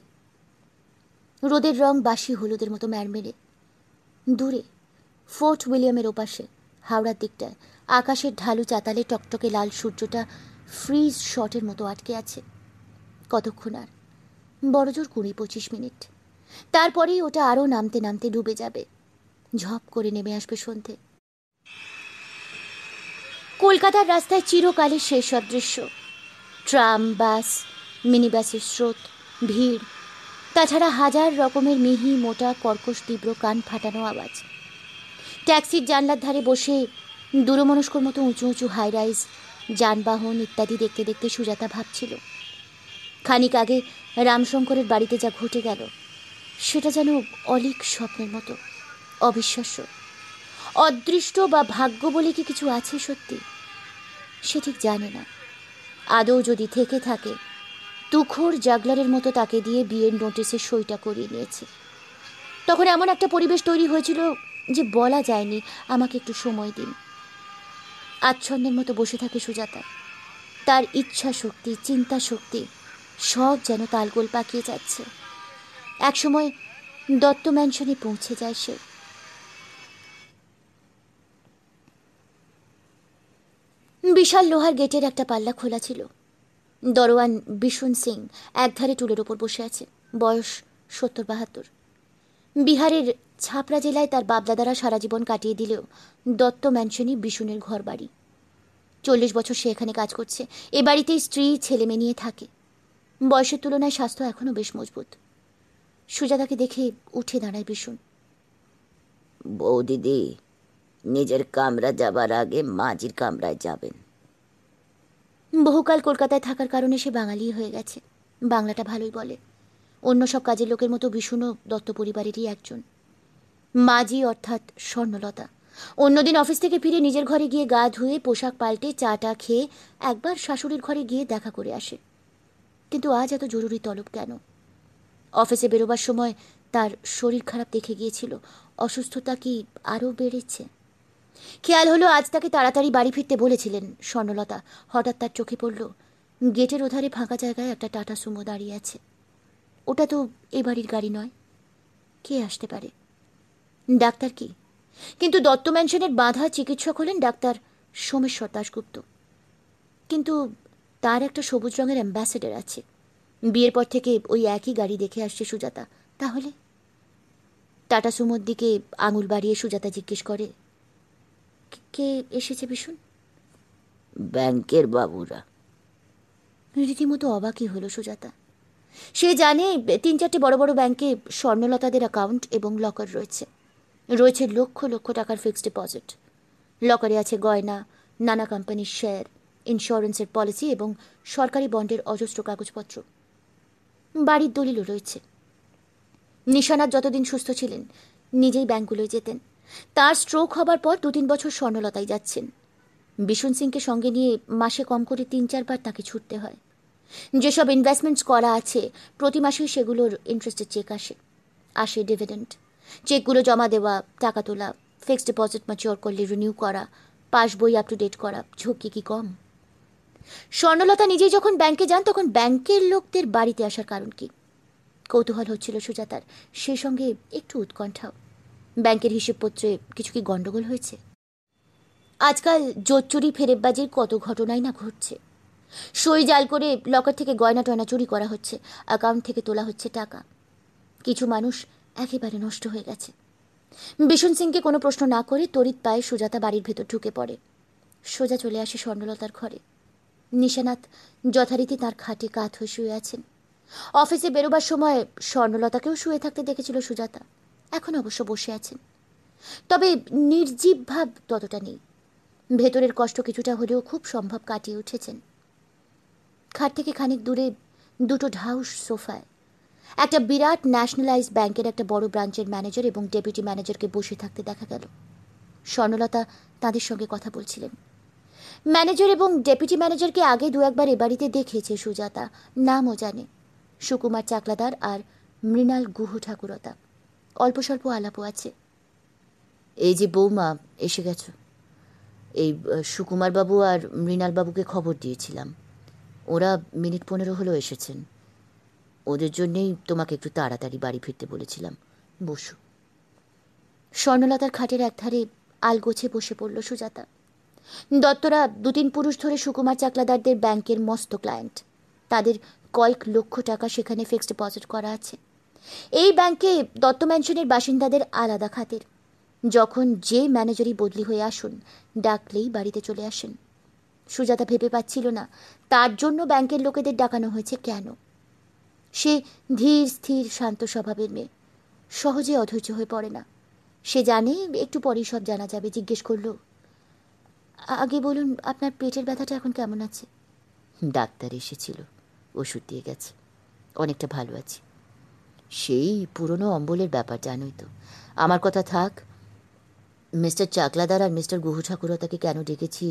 রোদের রং বাসি হলুদের মতো ম্যারমেরে দূরে ফোর্ট উইলিয়ামের ওপাশে হাওড়ার দিকটায় আকাশের ঢালু চাতালে টকটকে লাল সূর্যটা ফ্রিজ শটের মতো আটকে আছে কতক্ষণ আর বড়জোর কুড়ি পঁচিশ মিনিট তারপরেই ওটা আরও নামতে নামতে ডুবে যাবে ঝপ করে নেমে আসবে সন্ধে কলকাতার রাস্তায় চিরকালে সেই সব দৃশ্য ট্রাম বাস মিনিবাসের স্রোত ভিড় তাছাড়া হাজার রকমের মিহি মোটা কর্কশ তীব্র কান ফাটানো আওয়াজ ট্যাক্সির জানলার ধারে বসে দূরমনস্কর মতো উঁচু উঁচু হাই রাইজ যানবাহন ইত্যাদি দেখতে দেখতে সুজাতা ভাবছিল খানিক আগে রামশঙ্করের বাড়িতে যা ঘটে গেল সেটা যেন অলিক স্বপ্নের মতো অবিশ্বাস্য অদৃষ্ট বা ভাগ্য বলে কি কিছু আছে সত্যি সে ঠিক জানে না আদৌ যদি থেকে থাকে তুখোর জাগলারের মতো তাকে দিয়ে বিয়ের নোটিসে সইটা করিয়ে নিয়েছে তখন এমন একটা পরিবেশ তৈরি হয়েছিল যে বলা যায়নি আমাকে একটু সময় দিন আচ্ছন্নের মতো বসে থাকে সুজাতা তার ইচ্ছা শক্তি চিন্তা শক্তি সব যেন তালগোল পাকিয়ে যাচ্ছে একসময় দত্ত ম্যানশনে পৌঁছে যায় সে বিশাল লোহার গেটের একটা পাল্লা খোলা ছিল দরোয়ান বিশুন সিং একধারে টুলের ওপর বসে আছে বয়স সত্তর বাহাত্তর বিহারের ছাপড়া জেলায় তার বাপদাদারা সারা জীবন কাটিয়ে দিলেও দত্ত ম্যানশনই বিশুনের ঘর বাড়ি চল্লিশ বছর সে এখানে কাজ করছে এ বাড়িতেই স্ত্রী ছেলে মেয়ে নিয়ে থাকে বয়সের তুলনায় স্বাস্থ্য এখনও বেশ মজবুত সুজাতাকে দেখে উঠে দাঁড়ায় বিশুন বউ দিদি নিজের কামরা যাবার আগে মাঝির কামরায় যাবেন বহুকাল কলকাতায় থাকার কারণে সে বাঙালি হয়ে গেছে বাংলাটা ভালোই বলে অন্য সব কাজের লোকের মতো বিষ্ণু দত্ত পরিবারেরই একজন মাঝি অর্থাৎ স্বর্ণলতা অন্যদিন অফিস থেকে ফিরে নিজের ঘরে গিয়ে গা ধুয়ে পোশাক পাল্টে চাটা খেয়ে একবার শাশুড়ির ঘরে গিয়ে দেখা করে আসে কিন্তু আজ এত জরুরি তলব কেন অফিসে বেরোবার সময় তার শরীর খারাপ দেখে গিয়েছিল অসুস্থতা কি আরও বেড়েছে খেয়াল হলো আজ তাকে তাড়াতাড়ি বাড়ি ফিরতে বলেছিলেন স্বর্ণলতা হঠাৎ তার চোখে পড়ল গেটের ওধারে ফাঁকা জায়গায় একটা টাটা সুমো দাঁড়িয়ে আছে ওটা তো এ বাড়ির গাড়ি নয় কে আসতে পারে ডাক্তার কি কিন্তু দত্ত ম্যানশনের বাধা চিকিৎসক হলেন ডাক্তার সোমেশ্বর দাশগুপ্ত কিন্তু তার একটা সবুজ রঙের অ্যাম্বাসেডার আছে বিয়ের পর থেকে ওই একই গাড়ি দেখে আসছে সুজাতা তাহলে টাটা সুমোর দিকে আঙুল বাড়িয়ে সুজাতা জিজ্ঞেস করে কে এসেছে ভীষণ ব্যাংকের বাবুরা রীতিমতো অবাকই হলো সুজাতা সে জানে তিন চারটে বড় বড় ব্যাংকে স্বর্ণলতাদের অ্যাকাউন্ট এবং লকার রয়েছে রয়েছে লক্ষ লক্ষ টাকার ফিক্সড ডিপোজিট লকারে আছে গয়না নানা কোম্পানির শেয়ার ইন্স্যুরেন্সের পলিসি এবং সরকারি বন্ডের অজস্র কাগজপত্র বাড়ির দলিলও রয়েছে নিশানাথ যতদিন সুস্থ ছিলেন নিজেই ব্যাঙ্কগুলোয় যেতেন তার স্ট্রোক হবার পর দু তিন বছর স্বর্ণলতায় যাচ্ছেন বিশুন সিংকে সঙ্গে নিয়ে মাসে কম করে তিন চারবার তাকে ছুটতে হয় যেসব ইনভেস্টমেন্টস করা আছে প্রতি মাসেই সেগুলোর ইন্টারেস্টের চেক আসে আসে ডিভিডেন্ট চেকগুলো জমা দেওয়া টাকা তোলা ফিক্সড ডিপোজিট ম্যাচিওর করলে রিনিউ করা পাস বই আপ টু ডেট করা ঝুঁকি কি কম স্বর্ণলতা নিজেই যখন ব্যাংকে যান তখন ব্যাংকের লোকদের বাড়িতে আসার কারণ কি কৌতূহল হচ্ছিল সুজাতার সেই সঙ্গে একটু উৎকণ্ঠাও ব্যাংকের হিসেবপত্রে কিছু কি গণ্ডগোল হয়েছে আজকাল চুরি ফেরেববাজির কত ঘটনাই না ঘটছে সই জাল করে লকার থেকে গয়না টয়না চুরি করা হচ্ছে অ্যাকাউন্ট থেকে তোলা হচ্ছে টাকা কিছু মানুষ একেবারে নষ্ট হয়ে গেছে বিষণ সিংকে কোনো প্রশ্ন না করে তড়িৎ পায়ে সুজাতা বাড়ির ভেতর ঢুকে পড়ে সোজা চলে আসে স্বর্ণলতার ঘরে নিশানাথ যথারীতি তার খাটে কাত হয়ে শুয়ে আছেন অফিসে বেরোবার সময় স্বর্ণলতাকেও শুয়ে থাকতে দেখেছিল সুজাতা এখন অবশ্য বসে আছেন তবে নির্জীব ভাব ততটা নেই ভেতরের কষ্ট কিছুটা হলেও খুব সম্ভব কাটিয়ে উঠেছেন খাট থেকে খানিক দূরে দুটো ঢাউস সোফায় একটা বিরাট ন্যাশনালাইজ ব্যাংকের একটা বড় ব্রাঞ্চের ম্যানেজার এবং ডেপুটি ম্যানেজারকে বসে থাকতে দেখা গেল স্বর্ণলতা তাদের সঙ্গে কথা বলছিলেন ম্যানেজার এবং ডেপুটি ম্যানেজারকে আগে দু একবার এ বাড়িতে দেখেছে সুজাতা নামও জানে সুকুমার চাকলাদার আর মৃণাল গুহ ঠাকুরতা অল্প স্বল্প আলাপও আছে এই যে বৌমা এসে গেছ এই সুকুমার বাবু আর মৃণালবাবুকে খবর দিয়েছিলাম ওরা মিনিট পনেরো হলো এসেছেন ওদের জন্যেই তোমাকে একটু তাড়াতাড়ি বাড়ি ফিরতে বলেছিলাম বসু স্বর্ণলতার খাটের একধারে আলগোছে বসে পড়ল সুজাতা দত্তরা দু তিন পুরুষ ধরে সুকুমার চাকলাদারদের ব্যাংকের মস্ত ক্লায়েন্ট তাদের কয়েক লক্ষ টাকা সেখানে ফিক্সড ডিপোজিট করা আছে এই ব্যাংকে দত্ত ম্যানশনের বাসিন্দাদের আলাদা খাতের যখন যে ম্যানেজারই বদলি হয়ে আসুন ডাকলেই বাড়িতে চলে আসেন সুজাতা ভেবে পাচ্ছিল না তার জন্য ব্যাংকের লোকেদের ডাকানো হয়েছে কেন সে ধীর স্থির শান্ত স্বভাবের মেয়ে সহজে অধৈর্য হয়ে পড়ে না সে জানে একটু পরেই সব জানা যাবে জিজ্ঞেস করল আগে বলুন আপনার পেটের ব্যথাটা এখন কেমন আছে ডাক্তার এসেছিল ওষুধ দিয়ে গেছে অনেকটা ভালো আছি সেই পুরনো অম্বলের ব্যাপার জানোই তো আমার কথা থাক মিস্টার চাকলাদার আর মিস্টার গুহু ঠাকুরতাকে কেন ডেকেছি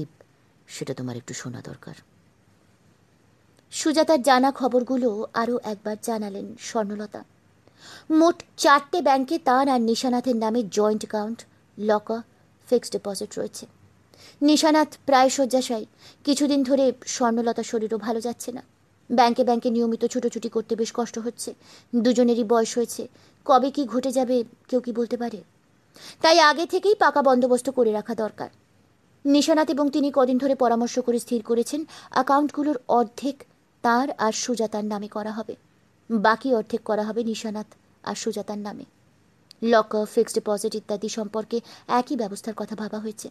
সেটা তোমার একটু শোনা দরকার সুজাতার জানা খবরগুলো আরও একবার জানালেন স্বর্ণলতা মোট চারটে ব্যাংকে তার আর নিশানাথের নামে joint account locker fixed deposit রয়েছে নিশানাথ প্রায় শয্যাশায়ী কিছুদিন ধরে স্বর্ণলতা শরীরও ভালো যাচ্ছে না ব্যাংকে ব্যাংকে নিয়মিত ছুটোছুটি করতে বেশ কষ্ট হচ্ছে দুজনেরই বয়স হয়েছে কবে কি ঘটে যাবে কেউ কি বলতে পারে তাই আগে থেকেই পাকা বন্দোবস্ত করে রাখা দরকার নিশানাথ এবং তিনি কদিন ধরে পরামর্শ করে স্থির করেছেন অ্যাকাউন্টগুলোর অর্ধেক তার আর সুজাতার নামে করা হবে বাকি অর্ধেক করা হবে নিশানাথ আর সুজাতার নামে লকার ফিক্সড ডিপোজিট ইত্যাদি সম্পর্কে একই ব্যবস্থার কথা ভাবা হয়েছে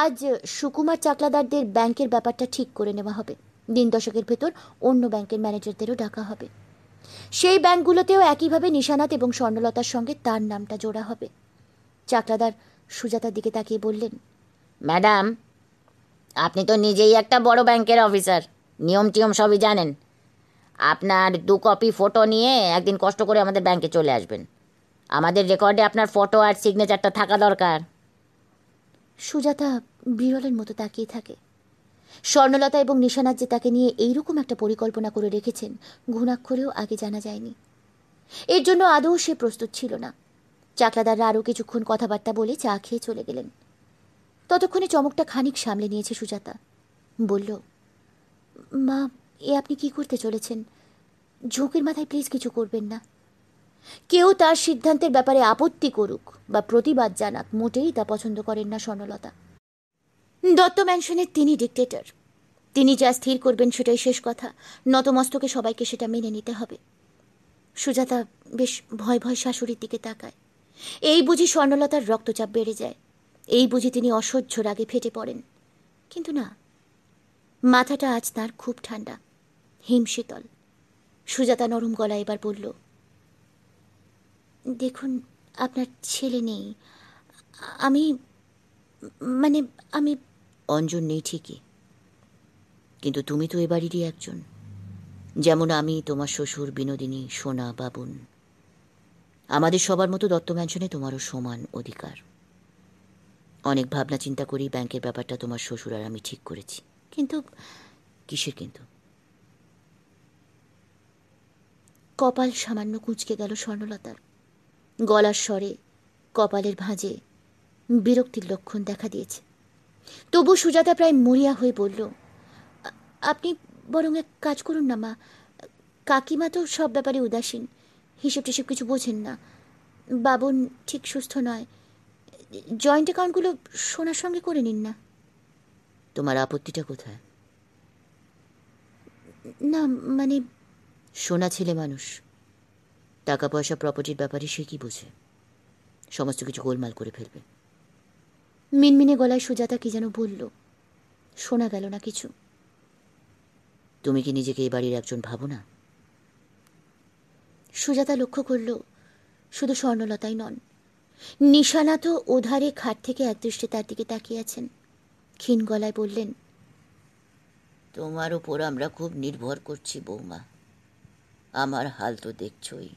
আজ সুকুমার চাকলাদারদের ব্যাংকের ব্যাপারটা ঠিক করে নেওয়া হবে দিন দশকের ভেতর অন্য ব্যাংকের ম্যানেজারদেরও ডাকা হবে সেই ব্যাংকগুলোতেও একইভাবে নিশানাথ এবং স্বর্ণলতার সঙ্গে তার নামটা জোড়া হবে চাকলাদার সুজাতার দিকে তাকিয়ে বললেন ম্যাডাম আপনি তো নিজেই একটা বড় ব্যাংকের অফিসার নিয়ম টিয়ম সবই জানেন আপনার দু কপি ফটো নিয়ে একদিন কষ্ট করে আমাদের ব্যাংকে চলে আসবেন আমাদের রেকর্ডে আপনার ফটো আর সিগনেচারটা থাকা দরকার সুজাতা বিরলের মতো তাকিয়ে থাকে স্বর্ণলতা এবং নিশানাথ যে তাকে নিয়ে এইরকম একটা পরিকল্পনা করে রেখেছেন ঘুণাক্ষরেও আগে জানা যায়নি এর জন্য আদৌ সে প্রস্তুত ছিল না চাকলাদাররা আরও কিছুক্ষণ কথাবার্তা বলে চা খেয়ে চলে গেলেন ততক্ষণে চমকটা খানিক সামলে নিয়েছে সুজাতা বলল মা এ আপনি কি করতে চলেছেন ঝোঁকের মাথায় প্লিজ কিছু করবেন না কেউ তার সিদ্ধান্তের ব্যাপারে আপত্তি করুক বা প্রতিবাদ জানাক মোটেই তা পছন্দ করেন না স্বর্ণলতা দত্ত ম্যানশনের তিনি ডিক্টেটর তিনি যা স্থির করবেন সেটাই শেষ কথা নতমস্তকে সবাইকে সেটা মেনে নিতে হবে সুজাতা বেশ ভয় ভয় শাশুড়ির দিকে তাকায় এই বুঝি স্বর্ণলতার রক্তচাপ বেড়ে যায় এই বুঝি তিনি অসহ্য রাগে ফেটে পড়েন কিন্তু না মাথাটা আজ তার খুব ঠান্ডা হিমশীতল সুজাতা নরম গলা এবার বলল দেখুন আপনার ছেলে নেই আমি মানে আমি অঞ্জন নেই ঠিকই কিন্তু তুমি তো এ বাড়িরই একজন যেমন আমি তোমার শ্বশুর বিনোদিনী সোনা বাবুন আমাদের সবার মতো দত্ত ম্যানশনে তোমারও সমান অধিকার অনেক ভাবনা চিন্তা করি ব্যাংকের ব্যাপারটা তোমার শ্বশুর আর আমি ঠিক করেছি কিন্তু কিসের কিন্তু কপাল সামান্য কুঁচকে গেল স্বর্ণলতার গলার স্বরে কপালের ভাঁজে বিরক্তির লক্ষণ দেখা দিয়েছে তবু সুজাতা প্রায় মরিয়া হয়ে বলল আপনি বরং এক কাজ করুন না মা কাকিমা তো সব ব্যাপারে উদাসীন হিসেব টিসেব কিছু বোঝেন না বাবন ঠিক সুস্থ নয় জয়েন্ট অ্যাকাউন্টগুলো সোনার সঙ্গে করে নিন না তোমার আপত্তিটা কোথায় না মানে সোনা ছেলে মানুষ টাকা পয়সা প্রপার্টির ব্যাপারে সে কী বোঝে সমস্ত কিছু গোলমাল করে ফেলবে মিনমিনে গলায় সুজাতা কি যেন বলল শোনা গেল না কিছু তুমি কি নিজেকে এ বাড়ির একজন ভাবো না সুজাতা লক্ষ্য করল শুধু স্বর্ণলতাই নন নিশানা তো ওধারে খাট থেকে একদৃষ্টে তার দিকে তাকিয়ে আছেন ক্ষীণ গলায় বললেন তোমার উপর আমরা খুব নির্ভর করছি বৌমা আমার হাল তো দেখছই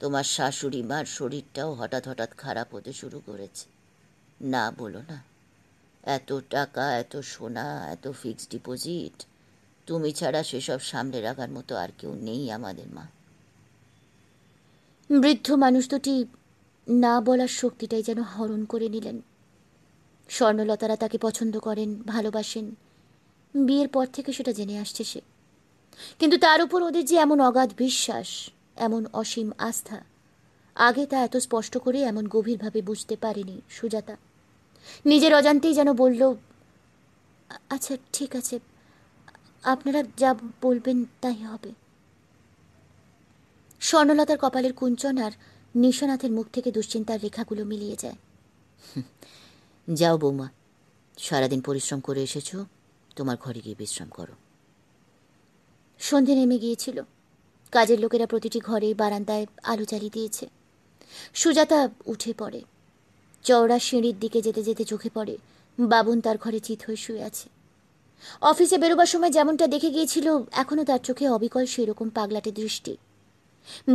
তোমার শাশুড়ি মার শরীরটাও হঠাৎ হঠাৎ খারাপ হতে শুরু করেছে না বলো না এত টাকা এত সোনা এত ফিক্সড ডিপোজিট তুমি ছাড়া সেসব সামলে রাখার মতো আর কেউ নেই আমাদের মা বৃদ্ধ মানুষ দুটি না বলার শক্তিটাই যেন হরণ করে নিলেন স্বর্ণলতারা তাকে পছন্দ করেন ভালোবাসেন বিয়ের পর থেকে সেটা জেনে আসছে সে কিন্তু তার উপর ওদের যে এমন অগাধ বিশ্বাস এমন অসীম আস্থা আগে তা এত স্পষ্ট করে এমন গভীরভাবে বুঝতে পারেনি সুজাতা নিজের অজান্তেই যেন বলল আচ্ছা ঠিক আছে আপনারা যা বলবেন তাই হবে স্বর্ণলতার কপালের কুঞ্চন আর নিশানাথের মুখ থেকে দুশ্চিন্তার রেখাগুলো মিলিয়ে যায় যাও বৌমা সারাদিন পরিশ্রম করে এসেছ তোমার ঘরে গিয়ে বিশ্রাম করো সন্ধে নেমে গিয়েছিল কাজের লোকেরা প্রতিটি ঘরে বারান্দায় আলো জ্বালিয়ে দিয়েছে সুজাতা উঠে পড়ে চওড়া সিঁড়ির দিকে যেতে যেতে চোখে পড়ে বাবুন তার ঘরে চিত হয়ে শুয়ে আছে অফিসে বেরোবার সময় যেমনটা দেখে গিয়েছিল এখনও তার চোখে অবিকল সেরকম পাগলাটে দৃষ্টি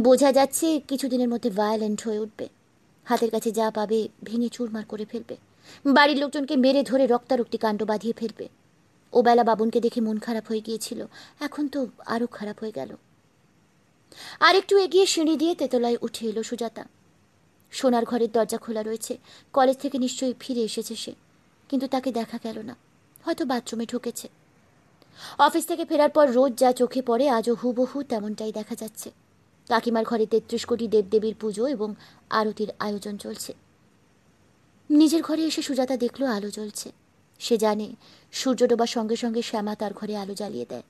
বোঝা যাচ্ছে কিছুদিনের মধ্যে ভায়োলেন্ট হয়ে উঠবে হাতের কাছে যা পাবে ভেঙে চুরমার করে ফেলবে বাড়ির লোকজনকে মেরে ধরে রক্তারক্তি কাণ্ড বাঁধিয়ে ফেলবে ওবেলা বাবুনকে দেখে মন খারাপ হয়ে গিয়েছিল এখন তো আরও খারাপ হয়ে গেল আরেকটু এগিয়ে সিঁড়ি দিয়ে তেতলায় উঠে এলো সুজাতা সোনার ঘরের দরজা খোলা রয়েছে কলেজ থেকে নিশ্চয়ই ফিরে এসেছে সে কিন্তু তাকে দেখা গেল না হয়তো বাথরুমে ঢুকেছে অফিস থেকে ফেরার পর রোজ যা চোখে পড়ে আজও হুবহু তেমনটাই দেখা যাচ্ছে কাকিমার ঘরে তেত্রিশ কোটি দেবদেবীর পুজো এবং আরতির আয়োজন চলছে নিজের ঘরে এসে সুজাতা দেখলো আলো জ্বলছে সে জানে সূর্য ডোবার সঙ্গে সঙ্গে শ্যামা তার ঘরে আলো জ্বালিয়ে দেয়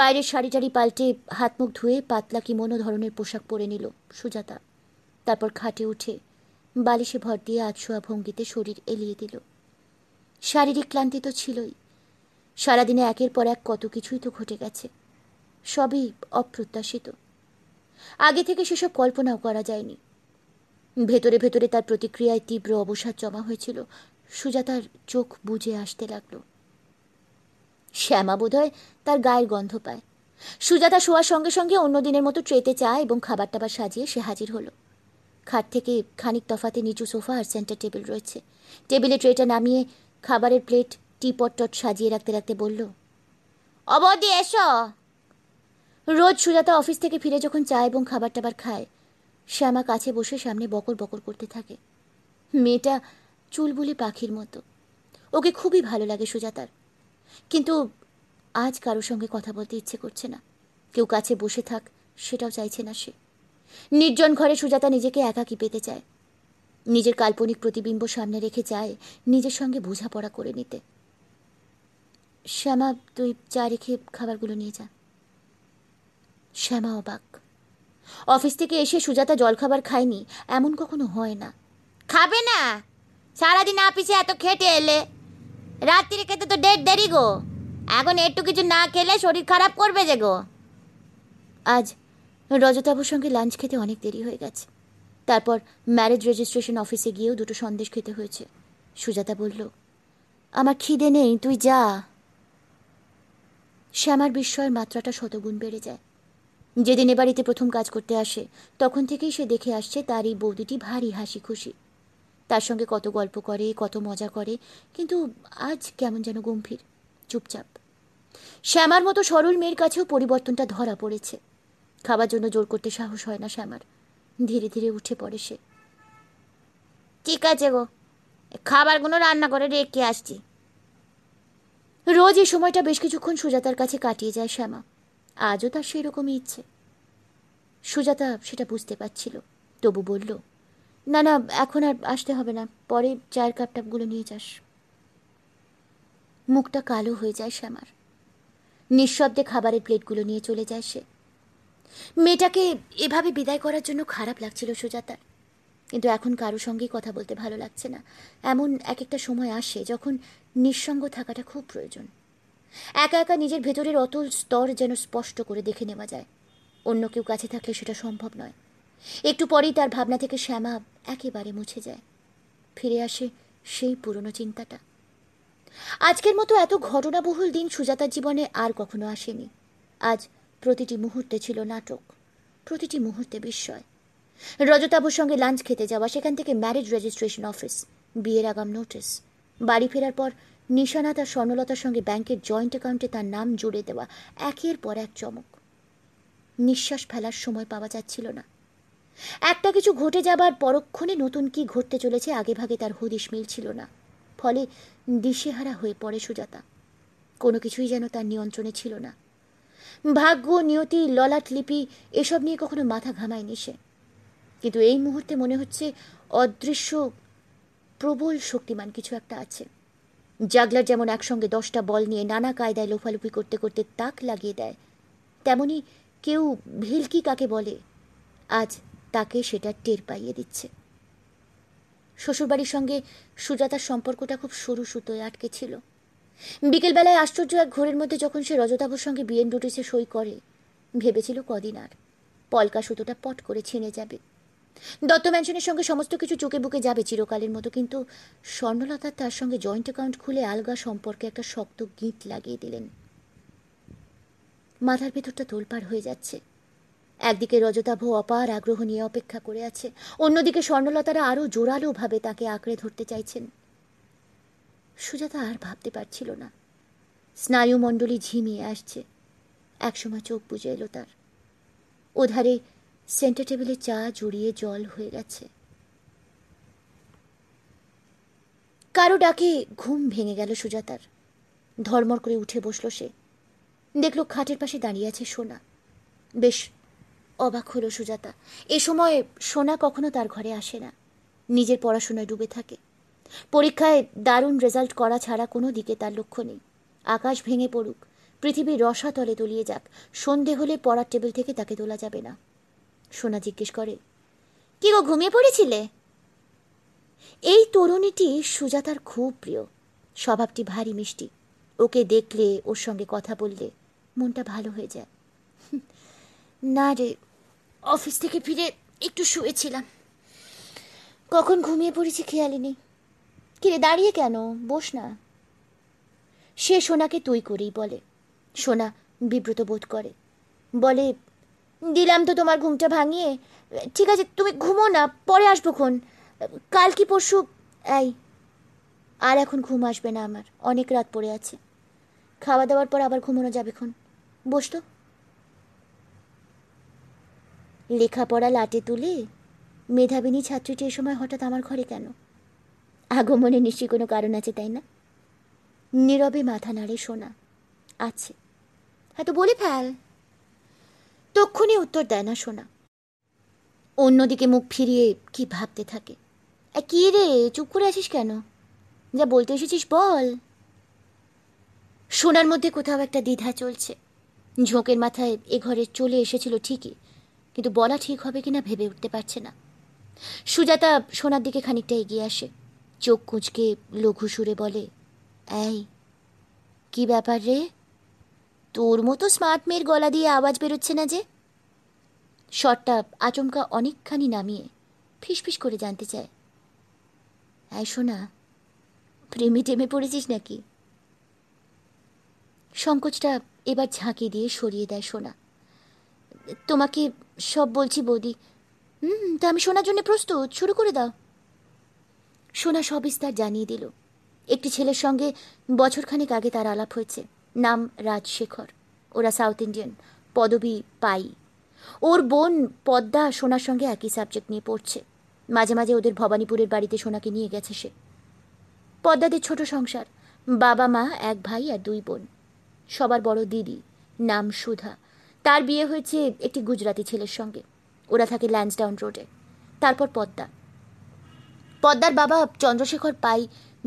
বাইরের শাড়ি টাড়ি পাল্টে হাত মুখ ধুয়ে পাতলা কি মনো ধরনের পোশাক পরে নিল সুজাতা তারপর খাটে উঠে বালিশে ভর দিয়ে আছোয়া ভঙ্গিতে শরীর এলিয়ে দিল শারীরিক ক্লান্তি তো ছিলই সারাদিনে একের পর এক কত কিছুই তো ঘটে গেছে সবই অপ্রত্যাশিত আগে থেকে সেসব কল্পনাও করা যায়নি ভেতরে ভেতরে তার প্রতিক্রিয়ায় তীব্র অবসাদ জমা হয়েছিল সুজাতার চোখ বুঝে আসতে লাগল শ্যামা বোধহয় তার গায়ের গন্ধ পায় সুজাতা শোয়ার সঙ্গে সঙ্গে অন্য দিনের মতো ট্রেতে চা এবং খাবার টাবার সাজিয়ে সে হাজির হলো খাট থেকে খানিক তফাতে নিচু সোফা আর সেন্টার টেবিল রয়েছে টেবিলে ট্রেটা নামিয়ে খাবারের প্লেট টিপট টট সাজিয়ে রাখতে রাখতে বলল অবধি এসো রোজ সুজাতা অফিস থেকে ফিরে যখন চা এবং খাবার টাবার খায় শ্যামা কাছে বসে সামনে বকর বকর করতে থাকে মেয়েটা চুলবুলি পাখির মতো ওকে খুবই ভালো লাগে সুজাতার কিন্তু আজ কারোর সঙ্গে কথা বলতে ইচ্ছে করছে না কেউ কাছে বসে থাক সেটাও চাইছে না সে নির্জন ঘরে সুজাতা নিজেকে একাকি পেতে চায় নিজের কাল্পনিক প্রতিবিম্ব সামনে রেখে চায় নিজের সঙ্গে বোঝাপড়া করে নিতে শ্যামা তুই চা রেখে খাবারগুলো নিয়ে যা শ্যামা অবাক অফিস থেকে এসে সুজাতা জলখাবার খায়নি এমন কখনো হয় না খাবে না সারাদিন আপিসে এত খেটে এলে রাত্রি খেতে তো ডেট দেরি গো এখন একটু কিছু না খেলে শরীর খারাপ করবে যে গো আজ রজতাবুর সঙ্গে লাঞ্চ খেতে অনেক দেরি হয়ে গেছে তারপর ম্যারেজ রেজিস্ট্রেশন অফিসে গিয়েও দুটো সন্দেশ খেতে হয়েছে সুজাতা বলল আমার খিদে নেই তুই যা শ্যামার বিস্ময়ের মাত্রাটা শতগুণ বেড়ে যায় যেদিন এ বাড়িতে প্রথম কাজ করতে আসে তখন থেকেই সে দেখে আসছে তার এই বৌদিটি ভারী হাসি খুশি তার সঙ্গে কত গল্প করে কত মজা করে কিন্তু আজ কেমন যেন গম্ভীর চুপচাপ শ্যামার মতো সরল মেয়ের কাছেও পরিবর্তনটা ধরা পড়েছে খাবার জন্য জোর করতে সাহস হয় না শ্যামার ধীরে ধীরে উঠে পড়ে সে ঠিক আছে গো খাবারগুলো রান্না করে রেখে আসছি রোজ এই সময়টা বেশ কিছুক্ষণ সুজাতার কাছে কাটিয়ে যায় শ্যামা আজও তার সেই রকমই ইচ্ছে সুজাতা সেটা বুঝতে পারছিল তবু বলল না না এখন আর আসতে হবে না পরে চায়ের কাপ টাপগুলো নিয়ে যাস মুখটা কালো হয়ে যায় শ্যামার নিঃশব্দে খাবারের প্লেটগুলো নিয়ে চলে যায় সে মেয়েটাকে এভাবে বিদায় করার জন্য খারাপ লাগছিল সুজাতার কিন্তু এখন কারো সঙ্গেই কথা বলতে ভালো লাগছে না এমন এক একটা সময় আসে যখন নিঃসঙ্গ থাকাটা খুব প্রয়োজন একা একা নিজের ভেতরের অতল স্তর যেন স্পষ্ট করে দেখে নেওয়া যায় অন্য কেউ কাছে থাকলে সেটা সম্ভব নয় একটু পরেই তার ভাবনা থেকে শ্যামা একেবারে মুছে যায় ফিরে আসে সেই পুরনো চিন্তাটা আজকের মতো এত ঘটনাবহুল দিন সুজাতার জীবনে আর কখনো আসেনি আজ প্রতিটি মুহূর্তে ছিল নাটক প্রতিটি মুহূর্তে বিস্ময় রজতাবুর সঙ্গে লাঞ্চ খেতে যাওয়া সেখান থেকে ম্যারেজ রেজিস্ট্রেশন অফিস বিয়ের আগাম নোটিস বাড়ি ফেরার পর নিশানা তার স্বর্ণলতার সঙ্গে ব্যাংকের জয়েন্ট অ্যাকাউন্টে তার নাম জুড়ে দেওয়া একের পর এক চমক নিঃশ্বাস ফেলার সময় পাওয়া যাচ্ছিল না একটা কিছু ঘটে যাবার পরক্ষণে নতুন কি ঘটতে চলেছে আগেভাগে তার হদিশ মিলছিল না ফলে দিশেহারা হয়ে পড়ে সুজাতা কোনো কিছুই যেন তার নিয়ন্ত্রণে ছিল না ভাগ্য নিয়তি ললাট লিপি এসব নিয়ে কখনো মাথা ঘামায়নি সে কিন্তু এই মুহূর্তে মনে হচ্ছে অদৃশ্য প্রবল শক্তিমান কিছু একটা আছে জাগলার যেমন একসঙ্গে দশটা বল নিয়ে নানা কায়দায় লোফালুফি করতে করতে তাক লাগিয়ে দেয় তেমনি কেউ ভিলকি কাকে বলে আজ তাকে সেটা টের পাইয়ে দিচ্ছে শ্বশুরবাড়ির সঙ্গে সুজাতার সম্পর্কটা খুব সরু সুতোয় আটকে ছিল বিকেলবেলায় আশ্চর্য এক ঘোরের মধ্যে যখন সে রজতাবুর সঙ্গে বিএন ডুটিসে সই করে ভেবেছিল কদিন আর পলকা সুতোটা পট করে ছিঁড়ে যাবে দত্ত ম্যানশনের সঙ্গে সমস্ত কিছু চোখে বুকে যাবে চিরকালের মতো কিন্তু স্বর্ণলতা তার সঙ্গে জয়েন্ট অ্যাকাউন্ট খুলে আলগা সম্পর্কে একটা শক্ত গীত লাগিয়ে দিলেন মাথার ভেতরটা তোলপাড় হয়ে যাচ্ছে একদিকে রজতাভ অপার আগ্রহ নিয়ে অপেক্ষা করে আছে অন্যদিকে স্বর্ণলতারা আরও জোরালোভাবে তাকে আঁকড়ে ধরতে চাইছেন সুজাতা আর ভাবতে পারছিল না স্নায়ুমণ্ডলী ঝিমিয়ে আসছে একসময় চোখ বুঝে এলো তার ওধারে সেন্টার টেবিলে চা জড়িয়ে জল হয়ে গেছে কারো ডাকে ঘুম ভেঙে গেল সুজাতার ধর্মর করে উঠে বসলো সে দেখল খাটের পাশে দাঁড়িয়ে আছে সোনা বেশ অবাক হলো সুজাতা এ সময় সোনা কখনো তার ঘরে আসে না নিজের পড়াশোনায় ডুবে থাকে পরীক্ষায় দারুণ রেজাল্ট করা ছাড়া কোনো দিকে তার লক্ষ্য নেই আকাশ ভেঙে পড়ুক পৃথিবীর তলে তলিয়ে যাক সন্ধে হলে পড়ার টেবিল থেকে তাকে তোলা যাবে না সোনা জিজ্ঞেস করে কি গো ঘুমিয়ে পড়েছিলে এই তরুণীটি সুজাতার খুব প্রিয় স্বভাবটি ভারী মিষ্টি ওকে দেখলে ওর সঙ্গে কথা বললে মনটা ভালো হয়ে যায় না রে অফিস থেকে ফিরে একটু শুয়েছিলাম কখন ঘুমিয়ে পড়েছি খেয়ালি নেই কিরে দাঁড়িয়ে কেন বস না সে সোনাকে তুই করেই বলে সোনা বিব্রত বোধ করে বলে দিলাম তো তোমার ঘুমটা ভাঙিয়ে ঠিক আছে তুমি ঘুমো না পরে আসবো খন কাল কি পরশু এই আর এখন ঘুম আসবে না আমার অনেক রাত পড়ে আছে খাওয়া দাওয়ার পর আবার ঘুমানো যাবে খন তো লেখাপড়া লাটে তুলে মেধাবিনী ছাত্রীটি এ সময় হঠাৎ আমার ঘরে কেন আগমনে নিশ্চয়ই কোনো কারণ আছে তাই না নীরবে মাথা নাড়ে শোনা আছে হ্যাঁ তো বলে ফেল তক্ষুনি উত্তর দেয় না সোনা অন্যদিকে মুখ ফিরিয়ে কি ভাবতে থাকে কি রে চুপ করে আছিস কেন যা বলতে এসেছিস বল সোনার মধ্যে কোথাও একটা দ্বিধা চলছে ঝোঁকের মাথায় এ ঘরে চলে এসেছিল ঠিকই কিন্তু বলা ঠিক হবে কিনা ভেবে উঠতে পারছে না সুজাতা সোনার দিকে খানিকটা এগিয়ে আসে চোখ কুঁচকে লঘু সুরে বলে এই কি ব্যাপার রে তোর মতো স্মার্ট মেয়ের গলা দিয়ে আওয়াজ বেরোচ্ছে না যে শটটা আচমকা অনেকখানি নামিয়ে ফিসফিস করে জানতে চায় হ্যাঁ শোনা প্রেমে টেমে পড়েছিস নাকি সংকোচটা এবার ঝাঁকি দিয়ে সরিয়ে দেয় সোনা তোমাকে সব বলছি বৌদি হুম তা আমি শোনার জন্য প্রস্তুত শুরু করে দাও সোনা সবিস্তার জানিয়ে দিল একটি ছেলের সঙ্গে বছরখানেক আগে তার আলাপ হয়েছে নাম রাজশেখর ওরা সাউথ ইন্ডিয়ান পদবি পাই ওর বোন পদ্মা সোনার সঙ্গে একই সাবজেক্ট নিয়ে পড়ছে মাঝে মাঝে ওদের ভবানীপুরের বাড়িতে সোনাকে নিয়ে গেছে সে পদ্মাদের ছোট সংসার বাবা মা এক ভাই আর দুই বোন সবার বড় দিদি নাম সুধা তার বিয়ে হয়েছে একটি গুজরাতি ছেলের সঙ্গে ওরা থাকে ল্যান্সডাউন রোডে তারপর পদ্মা পদ্মার বাবা চন্দ্রশেখর পাই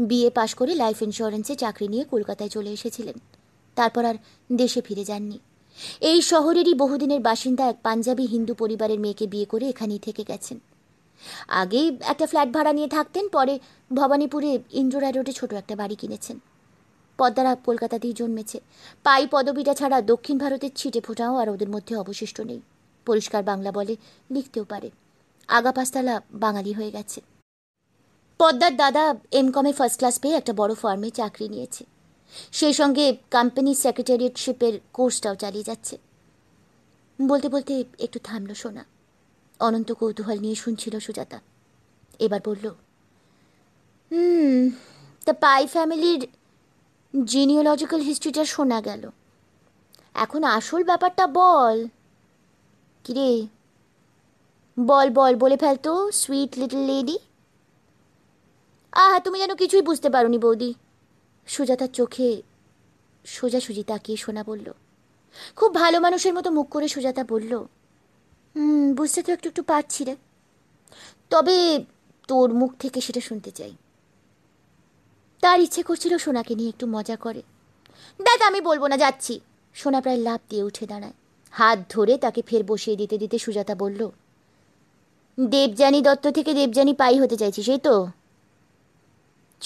বিএ পাশ করে লাইফ ইন্স্যুরেন্সে চাকরি নিয়ে কলকাতায় চলে এসেছিলেন তারপর আর দেশে ফিরে যাননি এই শহরেরই বহুদিনের বাসিন্দা এক পাঞ্জাবি হিন্দু পরিবারের মেয়েকে বিয়ে করে এখানেই থেকে গেছেন আগে একটা ফ্ল্যাট ভাড়া নিয়ে থাকতেন পরে ভবানীপুরে ইন্দ্রায় রোডে ছোট একটা বাড়ি কিনেছেন পদ্মারা কলকাতাতেই জন্মেছে পাই পদবিটা ছাড়া দক্ষিণ ভারতের ছিটে ফোটাও আর ওদের মধ্যে অবশিষ্ট নেই পরিষ্কার বাংলা বলে লিখতেও পারে আগা পাঁচতলা বাঙালি হয়ে গেছে পদ্মার দাদা এমকমে ফার্স্ট ক্লাস পেয়ে একটা বড় ফার্মে চাকরি নিয়েছে সেই সঙ্গে কোম্পানি সেক্রেটারিয়েটশিপের কোর্সটাও চালিয়ে যাচ্ছে বলতে বলতে একটু থামল সোনা অনন্ত কৌতূহল নিয়ে শুনছিল সুজাতা এবার বলল হুম তা পাই ফ্যামিলির জিনিওলজিক্যাল হিস্ট্রিটা শোনা গেল এখন আসল ব্যাপারটা বল কিরে বল বল বলে ফেলতো সুইট লিটল লেডি আহা তুমি যেন কিছুই বুঝতে পারোনি বৌদি সুজাতার চোখে সোজাসুজি তাকিয়ে সোনা বলল খুব ভালো মানুষের মতো মুখ করে সুজাতা বলল হুম বুঝতে তো একটু একটু পারছি রে তবে তোর মুখ থেকে সেটা শুনতে চাই তার ইচ্ছে করছিল সোনাকে নিয়ে একটু মজা করে দেখ আমি বলবো না যাচ্ছি সোনা প্রায় লাভ দিয়ে উঠে দাঁড়ায় হাত ধরে তাকে ফের বসিয়ে দিতে দিতে সুজাতা বলল দেবযানী দত্ত থেকে দেবযানী পাই হতে চাইছি সেই তো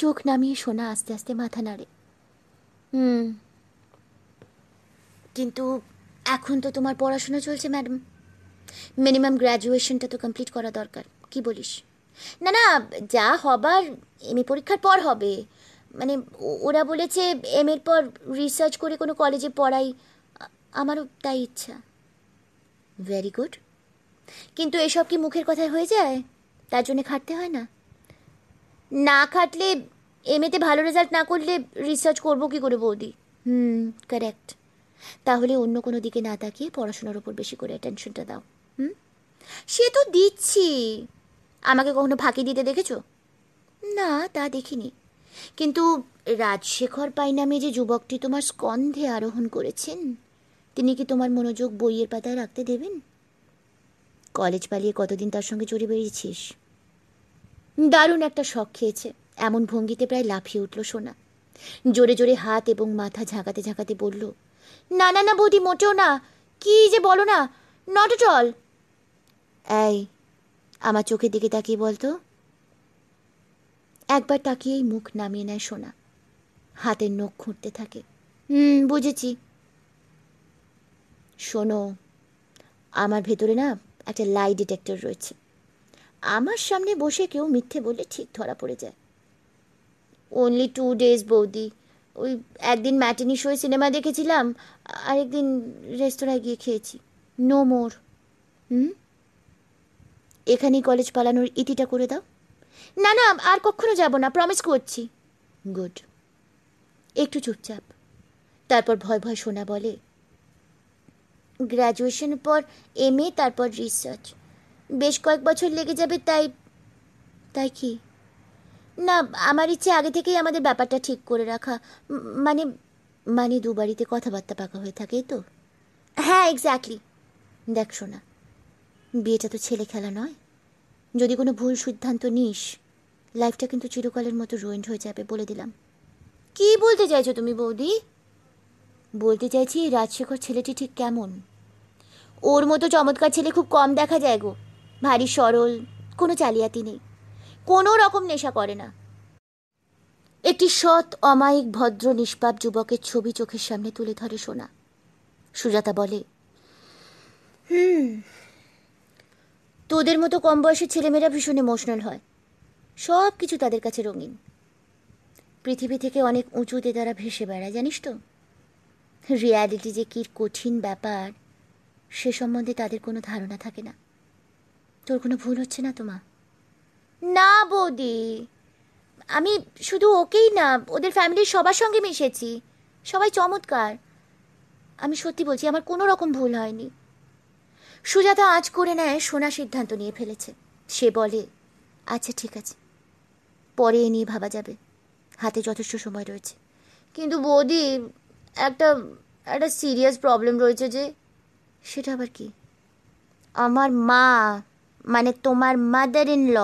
চোখ নামিয়ে সোনা আস্তে আস্তে মাথা নাড়ে হুম কিন্তু এখন তো তোমার পড়াশোনা চলছে ম্যাডাম মিনিমাম গ্র্যাজুয়েশনটা তো কমপ্লিট করা দরকার কি বলিস না না যা হবার এম এ পরীক্ষার পর হবে মানে ওরা বলেছে এম এর পর রিসার্চ করে কোনো কলেজে পড়াই আমারও তাই ইচ্ছা ভেরি গুড কিন্তু এসব কি মুখের কথায় হয়ে যায় তার জন্য খাটতে হয় না না খাটলে এমএতে ভালো রেজাল্ট না করলে রিসার্চ করবো কী করে বৌদি হুম কারেক্ট তাহলে অন্য কোনো দিকে না তাকিয়ে পড়াশোনার ওপর বেশি করে অ্যাটেনশনটা দাও হুম সে তো দিচ্ছি আমাকে কখনো ফাঁকি দিতে দেখেছো না তা দেখিনি কিন্তু রাজশেখর পাই নামে যে যুবকটি তোমার স্কন্ধে আরোহণ করেছেন তিনি কি তোমার মনোযোগ বইয়ের পাতায় রাখতে দেবেন কলেজ পালিয়ে কতদিন তার সঙ্গে চড়ে বেরিয়েছিস দারুণ একটা শখ খেয়েছে এমন ভঙ্গিতে প্রায় লাফিয়ে উঠল সোনা জোরে জোরে হাত এবং মাথা ঝাঁকাতে ঝাঁকাতে বলল না না না বৌদি মোটেও না কি যে বলো না নট চল অল এই আমার চোখের দিকে তাকিয়ে বলতো একবার তাকিয়েই মুখ নামিয়ে নেয় সোনা হাতের নখ খুঁটতে থাকে হুম বুঝেছি শোনো আমার ভেতরে না একটা লাই ডিটেক্টর রয়েছে আমার সামনে বসে কেউ মিথ্যে বলে ঠিক ধরা পড়ে যায় অনলি টু ডেজ বৌদি ওই একদিন ম্যাটিনি শোয়ে সিনেমা দেখেছিলাম আরেকদিন রেস্তোরাঁয় গিয়ে খেয়েছি নো মোর হুম এখানেই কলেজ পালানোর ইতিটা করে দাও না না আর কখনো যাব না প্রমিস করছি গুড একটু চুপচাপ তারপর ভয় ভয় শোনা বলে গ্র্যাজুয়েশনের পর এম তারপর রিসার্চ বেশ কয়েক বছর লেগে যাবে তাই তাই কি না আমার ইচ্ছে আগে থেকেই আমাদের ব্যাপারটা ঠিক করে রাখা মানে মানে দু বাড়িতে কথাবার্তা পাকা হয়ে থাকে তো হ্যাঁ এক্স্যাক্টলি দেখ শোনা বিয়েটা তো ছেলে খেলা নয় যদি কোনো ভুল সিদ্ধান্ত নিস লাইফটা কিন্তু চিরকালের মতো রুয়েন্ড হয়ে যাবে বলে দিলাম কি বলতে চাইছো তুমি বৌদি বলতে চাইছি রাজশেখর ছেলেটি ঠিক কেমন ওর মতো চমৎকার ছেলে খুব কম দেখা যায় গো ভারী সরল কোনো জালিয়াতি নেই কোনো রকম নেশা করে না একটি সৎ অমায়িক ভদ্র নিষ্পাপ যুবকের ছবি চোখের সামনে তুলে ধরে সোনা সুজাতা বলে হুম তোদের মতো কম বয়সের ছেলেমেয়েরা ভীষণ ইমোশনাল হয় সব কিছু তাদের কাছে রঙিন পৃথিবী থেকে অনেক উঁচুতে তারা ভেসে বেড়ায় জানিস তো রিয়ালিটি যে কী কঠিন ব্যাপার সে সম্বন্ধে তাদের কোনো ধারণা থাকে না তোর কোনো ভুল হচ্ছে না তো মা না বৌদি আমি শুধু ওকেই না ওদের ফ্যামিলির সবার সঙ্গে মিশেছি সবাই চমৎকার আমি সত্যি বলছি আমার কোনো রকম ভুল হয়নি সুজাতা আজ করে নেয় সোনা সিদ্ধান্ত নিয়ে ফেলেছে সে বলে আচ্ছা ঠিক আছে পরে এ নিয়ে ভাবা যাবে হাতে যথেষ্ট সময় রয়েছে কিন্তু বৌদি একটা একটা সিরিয়াস প্রবলেম রয়েছে যে সেটা আবার কি আমার মা মানে তোমার mother in law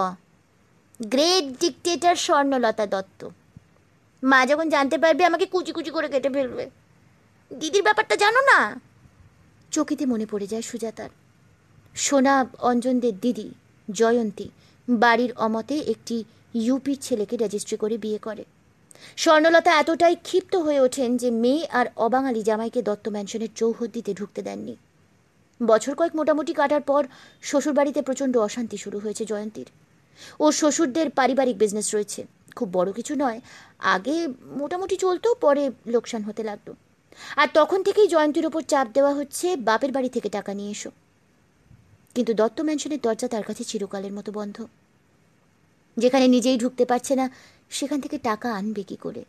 great dictator Swarnalata Datta মা যখন জানতে পারবে আমাকে কুচি কুচি করে কেটে ফেলবে দিদির ব্যাপারটা জানো না চকিতে মনে পড়ে যায় সুজাতার সোনা অঞ্জনদের দিদি জয়ন্তী বাড়ির অমতে একটি ইউপির ছেলেকে রেজিস্ট্রি করে বিয়ে করে স্বর্ণলতা এতটাই ক্ষিপ্ত হয়ে ওঠেন যে মেয়ে আর অবাঙালি জামাইকে দত্ত ম্যানশনের চৌহদ্দিতে ঢুকতে দেননি বছর কয়েক মোটামুটি কাটার পর শ্বশুরবাড়িতে প্রচণ্ড অশান্তি শুরু হয়েছে জয়ন্তীর ও শ্বশুরদের পারিবারিক বিজনেস রয়েছে খুব বড় কিছু নয় আগে মোটামুটি চলতো পরে লোকসান হতে লাগলো আর তখন থেকেই জয়ন্তীর ওপর চাপ দেওয়া হচ্ছে বাপের বাড়ি থেকে টাকা নিয়ে এসো কিন্তু দত্ত ম্যানশনের দরজা তার কাছে চিরকালের মতো বন্ধ যেখানে নিজেই ঢুকতে পারছে না সেখান থেকে টাকা আনবে কি করে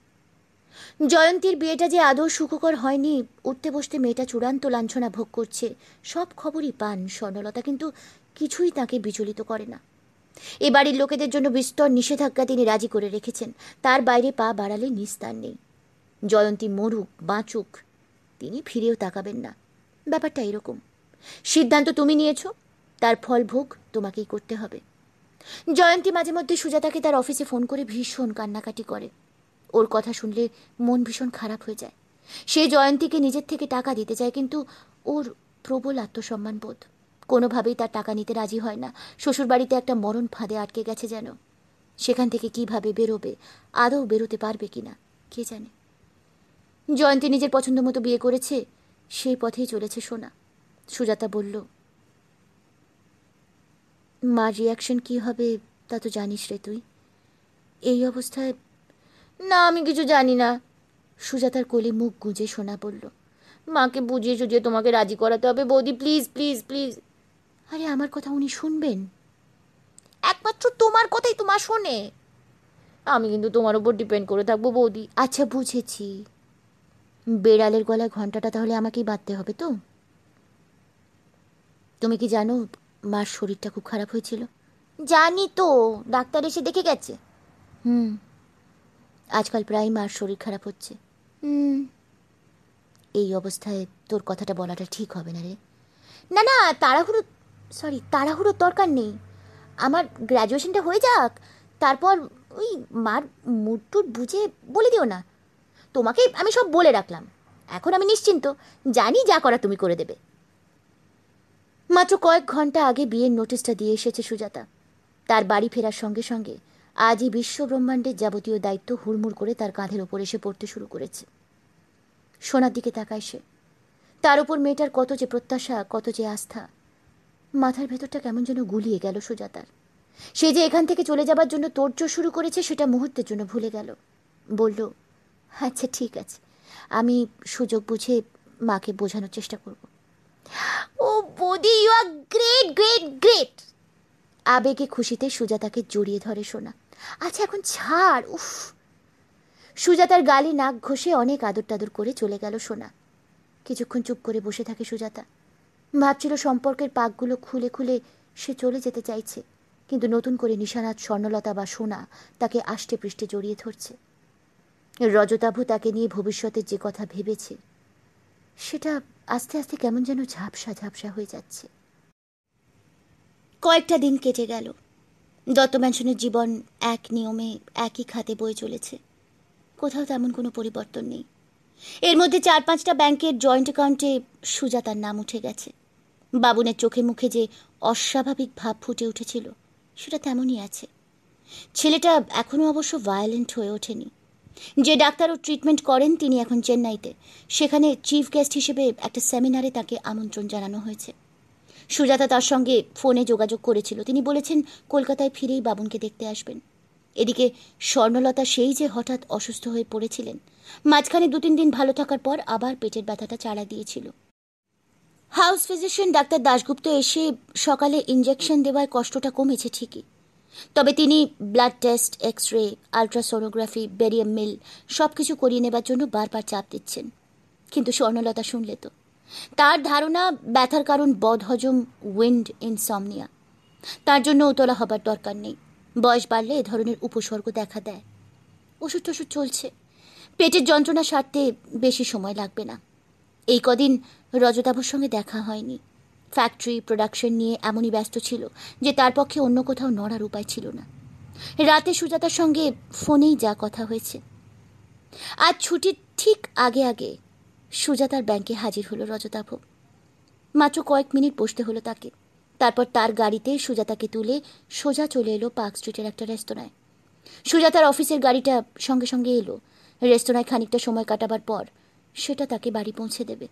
জয়ন্তীর বিয়েটা যে আদৌ সুখকর হয়নি উঠতে বসতে মেয়েটা চূড়ান্ত লাঞ্ছনা ভোগ করছে সব খবরই পান স্বর্ণলতা কিন্তু কিছুই তাকে বিচলিত করে না এ বাড়ির লোকেদের জন্য বিস্তর নিষেধাজ্ঞা তিনি রাজি করে রেখেছেন তার বাইরে পা বাড়ালে নিস্তার নেই জয়ন্তী মরুক বাঁচুক তিনি ফিরেও তাকাবেন না ব্যাপারটা এরকম সিদ্ধান্ত তুমি নিয়েছ তার ফল ভোগ তোমাকেই করতে হবে জয়ন্তী মাঝে মধ্যে সুজাতাকে তার অফিসে ফোন করে ভীষণ কান্নাকাটি করে ওর কথা শুনলে মন ভীষণ খারাপ হয়ে যায় সে জয়ন্তীকে নিজের থেকে টাকা দিতে চায় কিন্তু ওর প্রবল আত্মসম্মান বোধ কোনোভাবেই তার টাকা নিতে রাজি হয় না শ্বশুরবাড়িতে একটা মরণ ফাঁদে আটকে গেছে যেন সেখান থেকে কিভাবে বেরোবে আদৌ বেরোতে পারবে কি না কে জানে জয়ন্তী নিজের পছন্দ মতো বিয়ে করেছে সেই পথেই চলেছে সোনা সুজাতা বলল মার রিয়াকশন কি হবে তা তো জানিস রে তুই এই অবস্থায় না আমি কিছু জানি না সুজাতার কোলে মুখ গুঁজে শোনা পড়ল মাকে বুঝিয়ে সুঝিয়ে তোমাকে রাজি করাতে হবে বৌদি প্লিজ প্লিজ প্লিজ আরে আমার কথা উনি শুনবেন একমাত্র তোমার কথাই তোমার শোনে আমি কিন্তু তোমার উপর ডিপেন্ড করে থাকবো বৌদি আচ্ছা বুঝেছি বেড়ালের গলায় ঘন্টাটা তাহলে আমাকেই বাঁধতে হবে তো তুমি কি জানো মার শরীরটা খুব খারাপ হয়েছিল জানি তো ডাক্তার এসে দেখে গেছে হুম আজকাল প্রায় মার শরীর খারাপ হচ্ছে এই অবস্থায় তোর কথাটা বলাটা ঠিক হবে না রে না না তাড়াহুড়ো সরি তাড়াহুড়োর দরকার নেই আমার গ্র্যাজুয়েশনটা হয়ে যাক তারপর ওই মার মুডটুট বুঝে বলে দিও না তোমাকে আমি সব বলে রাখলাম এখন আমি নিশ্চিন্ত জানি যা করা তুমি করে দেবে মাত্র কয়েক ঘন্টা আগে বিয়ের নোটিশটা দিয়ে এসেছে সুজাতা তার বাড়ি ফেরার সঙ্গে সঙ্গে আজই বিশ্ব ব্রহ্মাণ্ডের যাবতীয় দায়িত্ব হুড়মুড় করে তার কাঁধের ওপর এসে পড়তে শুরু করেছে সোনার দিকে তাকায় সে তার উপর মেয়েটার কত যে প্রত্যাশা কত যে আস্থা মাথার ভেতরটা কেমন যেন গুলিয়ে গেল সুজাতার সে যে এখান থেকে চলে যাবার জন্য তোর্য শুরু করেছে সেটা মুহূর্তের জন্য ভুলে গেল বলল আচ্ছা ঠিক আছে আমি সুযোগ বুঝে মাকে বোঝানোর চেষ্টা করব ও boudi you are great great great আবেগে খুশিতে সুজাতাকে জড়িয়ে ধরে সোনা আচ্ছা এখন ছাড় উফ সুজাতার গালে নাক ঘষে অনেক আদর টাদর করে চলে গেল সোনা কিছুক্ষণ চুপ করে বসে থাকে সুজাতা ভাবছিল সম্পর্কের পাকগুলো খুলে খুলে সে চলে যেতে চাইছে কিন্তু নতুন করে নিশানাথ স্বর্ণলতা বা সোনা তাকে আষ্টে পৃষ্ঠে জড়িয়ে ধরছে রজতাভু তাকে নিয়ে ভবিষ্যতে যে কথা ভেবেছে সেটা আস্তে আস্তে কেমন যেন ঝাপসা ঝাপসা হয়ে যাচ্ছে কয়েকটা দিন কেটে গেল দত্ত ম্যানশনের জীবন এক নিয়মে একই খাতে বয়ে চলেছে কোথাও তেমন কোনো পরিবর্তন নেই এর মধ্যে চার পাঁচটা ব্যাংকের জয়েন্ট অ্যাকাউন্টে সুজাতার নাম উঠে গেছে বাবুনের চোখে মুখে যে অস্বাভাবিক ভাব ফুটে উঠেছিল সেটা তেমনই আছে ছেলেটা এখনও অবশ্য ভায়োলেন্ট হয়ে ওঠেনি যে ডাক্তার ও ট্রিটমেন্ট করেন তিনি এখন চেন্নাইতে সেখানে চিফ গেস্ট হিসেবে একটা সেমিনারে তাকে আমন্ত্রণ জানানো হয়েছে সুজাতা তার সঙ্গে ফোনে যোগাযোগ করেছিল তিনি বলেছেন কলকাতায় ফিরেই বাবনকে দেখতে আসবেন এদিকে স্বর্ণলতা সেই যে হঠাৎ অসুস্থ হয়ে পড়েছিলেন মাঝখানে দু তিন দিন ভালো থাকার পর আবার পেটের ব্যথাটা চাড়া দিয়েছিল হাউস ফিজিশিয়ান ডাক্তার দাশগুপ্ত এসে সকালে ইঞ্জেকশন দেওয়ায় কষ্টটা কমেছে ঠিকই তবে তিনি blood test X ray ultrasonography barium meal সব কিছু করিয়ে নেবার জন্য বারবার চাপ দিচ্ছেন কিন্তু স্বর্ণলতা শুনলে তো তার ধারণা ব্যথার কারণ বদহজম উইন্ড ইনসমনিয়া তার জন্য উতলা হবার দরকার নেই বয়স বাড়লে এ ধরনের উপসর্গ দেখা দেয় ওষুধ টষুধ চলছে পেটের যন্ত্রণা সারতে বেশি সময় লাগবে না এই কদিন রজতাভুর সঙ্গে দেখা হয়নি ফ্যাক্টরি প্রোডাকশন নিয়ে এমনই ব্যস্ত ছিল যে তার পক্ষে অন্য কোথাও নড়ার উপায় ছিল না রাতে সুজাতার সঙ্গে ফোনেই যা কথা হয়েছে আজ ছুটির ঠিক আগে আগে সুজাতার ব্যাংকে হাজির হলো রজতাভ মাত্র কয়েক মিনিট বসতে হলো তাকে তারপর তার গাড়িতে সুজাতাকে তুলে সোজা চলে এলো পার্ক স্ট্রিটের একটা রেস্তোরাঁয় সুজাতার অফিসের গাড়িটা সঙ্গে সঙ্গে এলো রেস্তোরাঁয় খানিকটা সময় কাটাবার পর সেটা তাকে বাড়ি পৌঁছে দেবে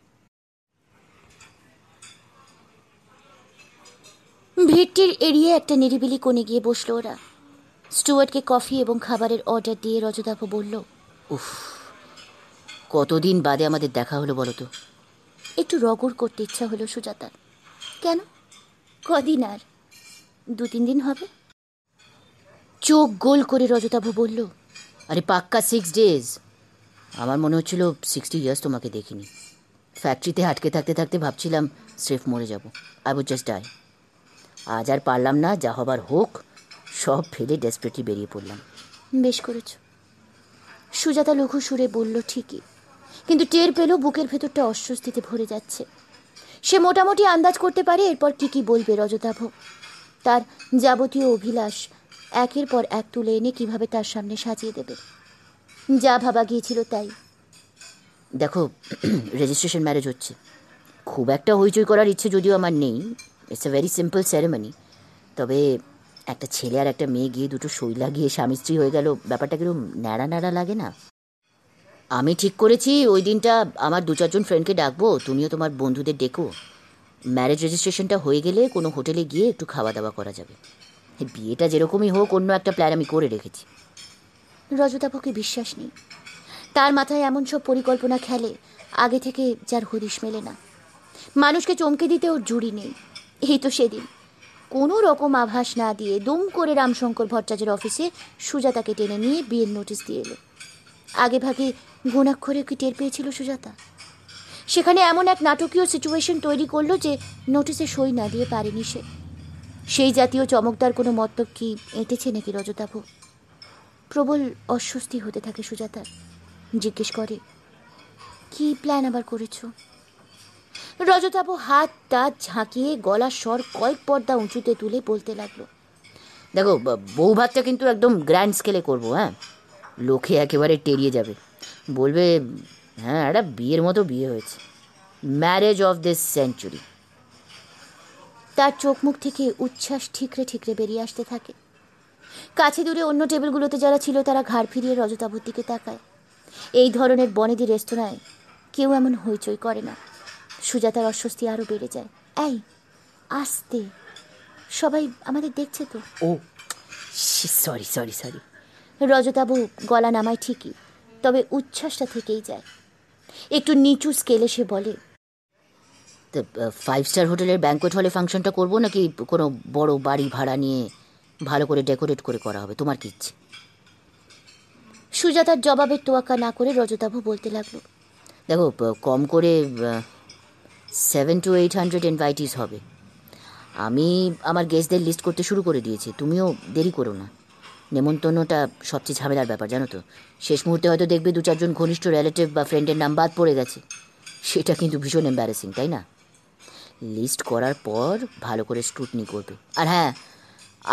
ভিড়টির এড়িয়ে একটা নিরিবিলি কোণে গিয়ে বসলো ওরা স্টুয়ার্টকে কফি এবং খাবারের অর্ডার দিয়ে রজদাভ বলল উফ কতদিন বাদে আমাদের দেখা হলো বলো তো একটু রগর করতে ইচ্ছা হলো সুজাতার কেন কদিন আর দু তিন দিন হবে চোখ গোল করে রজতাভু বলল আরে পাক্কা সিক্স ডেজ আমার মনে হচ্ছিল সিক্সটি ইয়ার্স তোমাকে দেখিনি ফ্যাক্টরিতে আটকে থাকতে থাকতে ভাবছিলাম স্রেফ মরে যাব আই উড জাস্ট ডাই আজ আর পারলাম না যা হবার হোক সব ফেলে ডেসপ্রেটলি বেরিয়ে পড়লাম বেশ করেছ সুজাতা লঘু সুরে বলল ঠিকই কিন্তু টের পেল বুকের ভেতরটা অস্বস্তিতে ভরে যাচ্ছে সে মোটামুটি আন্দাজ করতে পারে এরপর কী কী বলবে রজতাভ তার যাবতীয় অভিলাষ একের পর এক তুলে এনে কিভাবে তার সামনে সাজিয়ে দেবে যা ভাবা গিয়েছিল তাই দেখো রেজিস্ট্রেশন ম্যারেজ হচ্ছে খুব একটা হইচই করার ইচ্ছে যদিও আমার নেই it's a very simple ceremony তবে একটা ছেলে আর একটা মেয়ে গিয়ে দুটো শৈলা গিয়ে স্বামী স্ত্রী হয়ে গেল ব্যাপারটা কিরকম ন্যাড়া ন্যাড়া লাগে না আমি ঠিক করেছি ওই দিনটা আমার দু চারজন ফ্রেন্ডকে ডাকবো তুমিও তোমার বন্ধুদের ডেকো ম্যারেজ রেজিস্ট্রেশনটা হয়ে গেলে কোনো হোটেলে গিয়ে একটু খাওয়া দাওয়া করা যাবে বিয়েটা যেরকমই হোক অন্য একটা প্ল্যান আমি করে রেখেছি রজতাপকে বিশ্বাস নেই তার মাথায় এমন সব পরিকল্পনা খেলে আগে থেকে যার হদিশ মেলে না মানুষকে চমকে দিতে ওর জুড়ি নেই এই তো সেদিন কোনো রকম আভাস না দিয়ে দুম করে রামশঙ্কর ভট্টাচার্যের অফিসে সুজাতাকে টেনে নিয়ে বিয়ের নোটিশ দিয়ে এলো আগেভাগে গুণাক্ষরে কি টের পেয়েছিল সুজাতা সেখানে এমন এক নাটকীয় সিচুয়েশন তৈরি করলো যে নোটিসে সই না দিয়ে পারেনি সে সেই জাতীয় চমকদার কোনো মতক কি এঁটেছে নাকি রজতাভু প্রবল অস্বস্তি হতে থাকে সুজাতার জিজ্ঞেস করে কি প্ল্যান আবার করেছো রজতাবু হাত টাত ঝাঁকিয়ে গলার স্বর কয়েক পর্দা উঁচুতে তুলে বলতে লাগলো দেখো বউ ভাতটা কিন্তু একদম গ্র্যান্ড স্কেলে করবো হ্যাঁ লোকে একেবারে টেরিয়ে যাবে বলবে হ্যাঁ একটা বিয়ের মতো বিয়ে হয়েছে ম্যারেজ অফ দিস সেঞ্চুরি তার চোখ মুখ থেকে উচ্ছ্বাস ঠিকরে ঠিকরে বেরিয়ে আসতে থাকে কাছে দূরে অন্য টেবিলগুলোতে যারা ছিল তারা ঘাড় ফিরিয়ে রজতাবুর দিকে তাকায় এই ধরনের বনেদি রেস্তোরাঁয় কেউ এমন হইচই করে না সুজাতার অস্বস্তি আরও বেড়ে যায় এই আসতে সবাই আমাদের দেখছে তো ও সরি সরি সরি রজতাবু গলা নামায় ঠিকই তবে উচ্ছ্বাসটা থেকেই যায় একটু নিচু স্কেলে সে বলে ফাইভ স্টার হোটেলের ব্যাঙ্কোয়েট হলে ফাংশনটা করব নাকি কোনো বড় বাড়ি ভাড়া নিয়ে ভালো করে ডেকোরেট করে করা হবে তোমার কি ইচ্ছে সুজাতার জবাবে তোয়াক্কা না করে রজতাবু বলতে লাগলো দেখো কম করে seven to eight hundred invitees হবে আমি আমার গেস্টদের লিস্ট করতে শুরু করে দিয়েছি তুমিও দেরি করো না নেমন্তন্নটা সবচেয়ে ঝামেলার ব্যাপার জানো তো শেষ মুহূর্তে হয়তো দেখবে দু চারজন ঘনিষ্ঠ রিলেটিভ বা ফ্রেন্ডের নাম বাদ পড়ে গেছে সেটা কিন্তু ভীষণ এম্বারেসিং তাই না লিস্ট করার পর ভালো করে স্ক্রুটনি করবে আর হ্যাঁ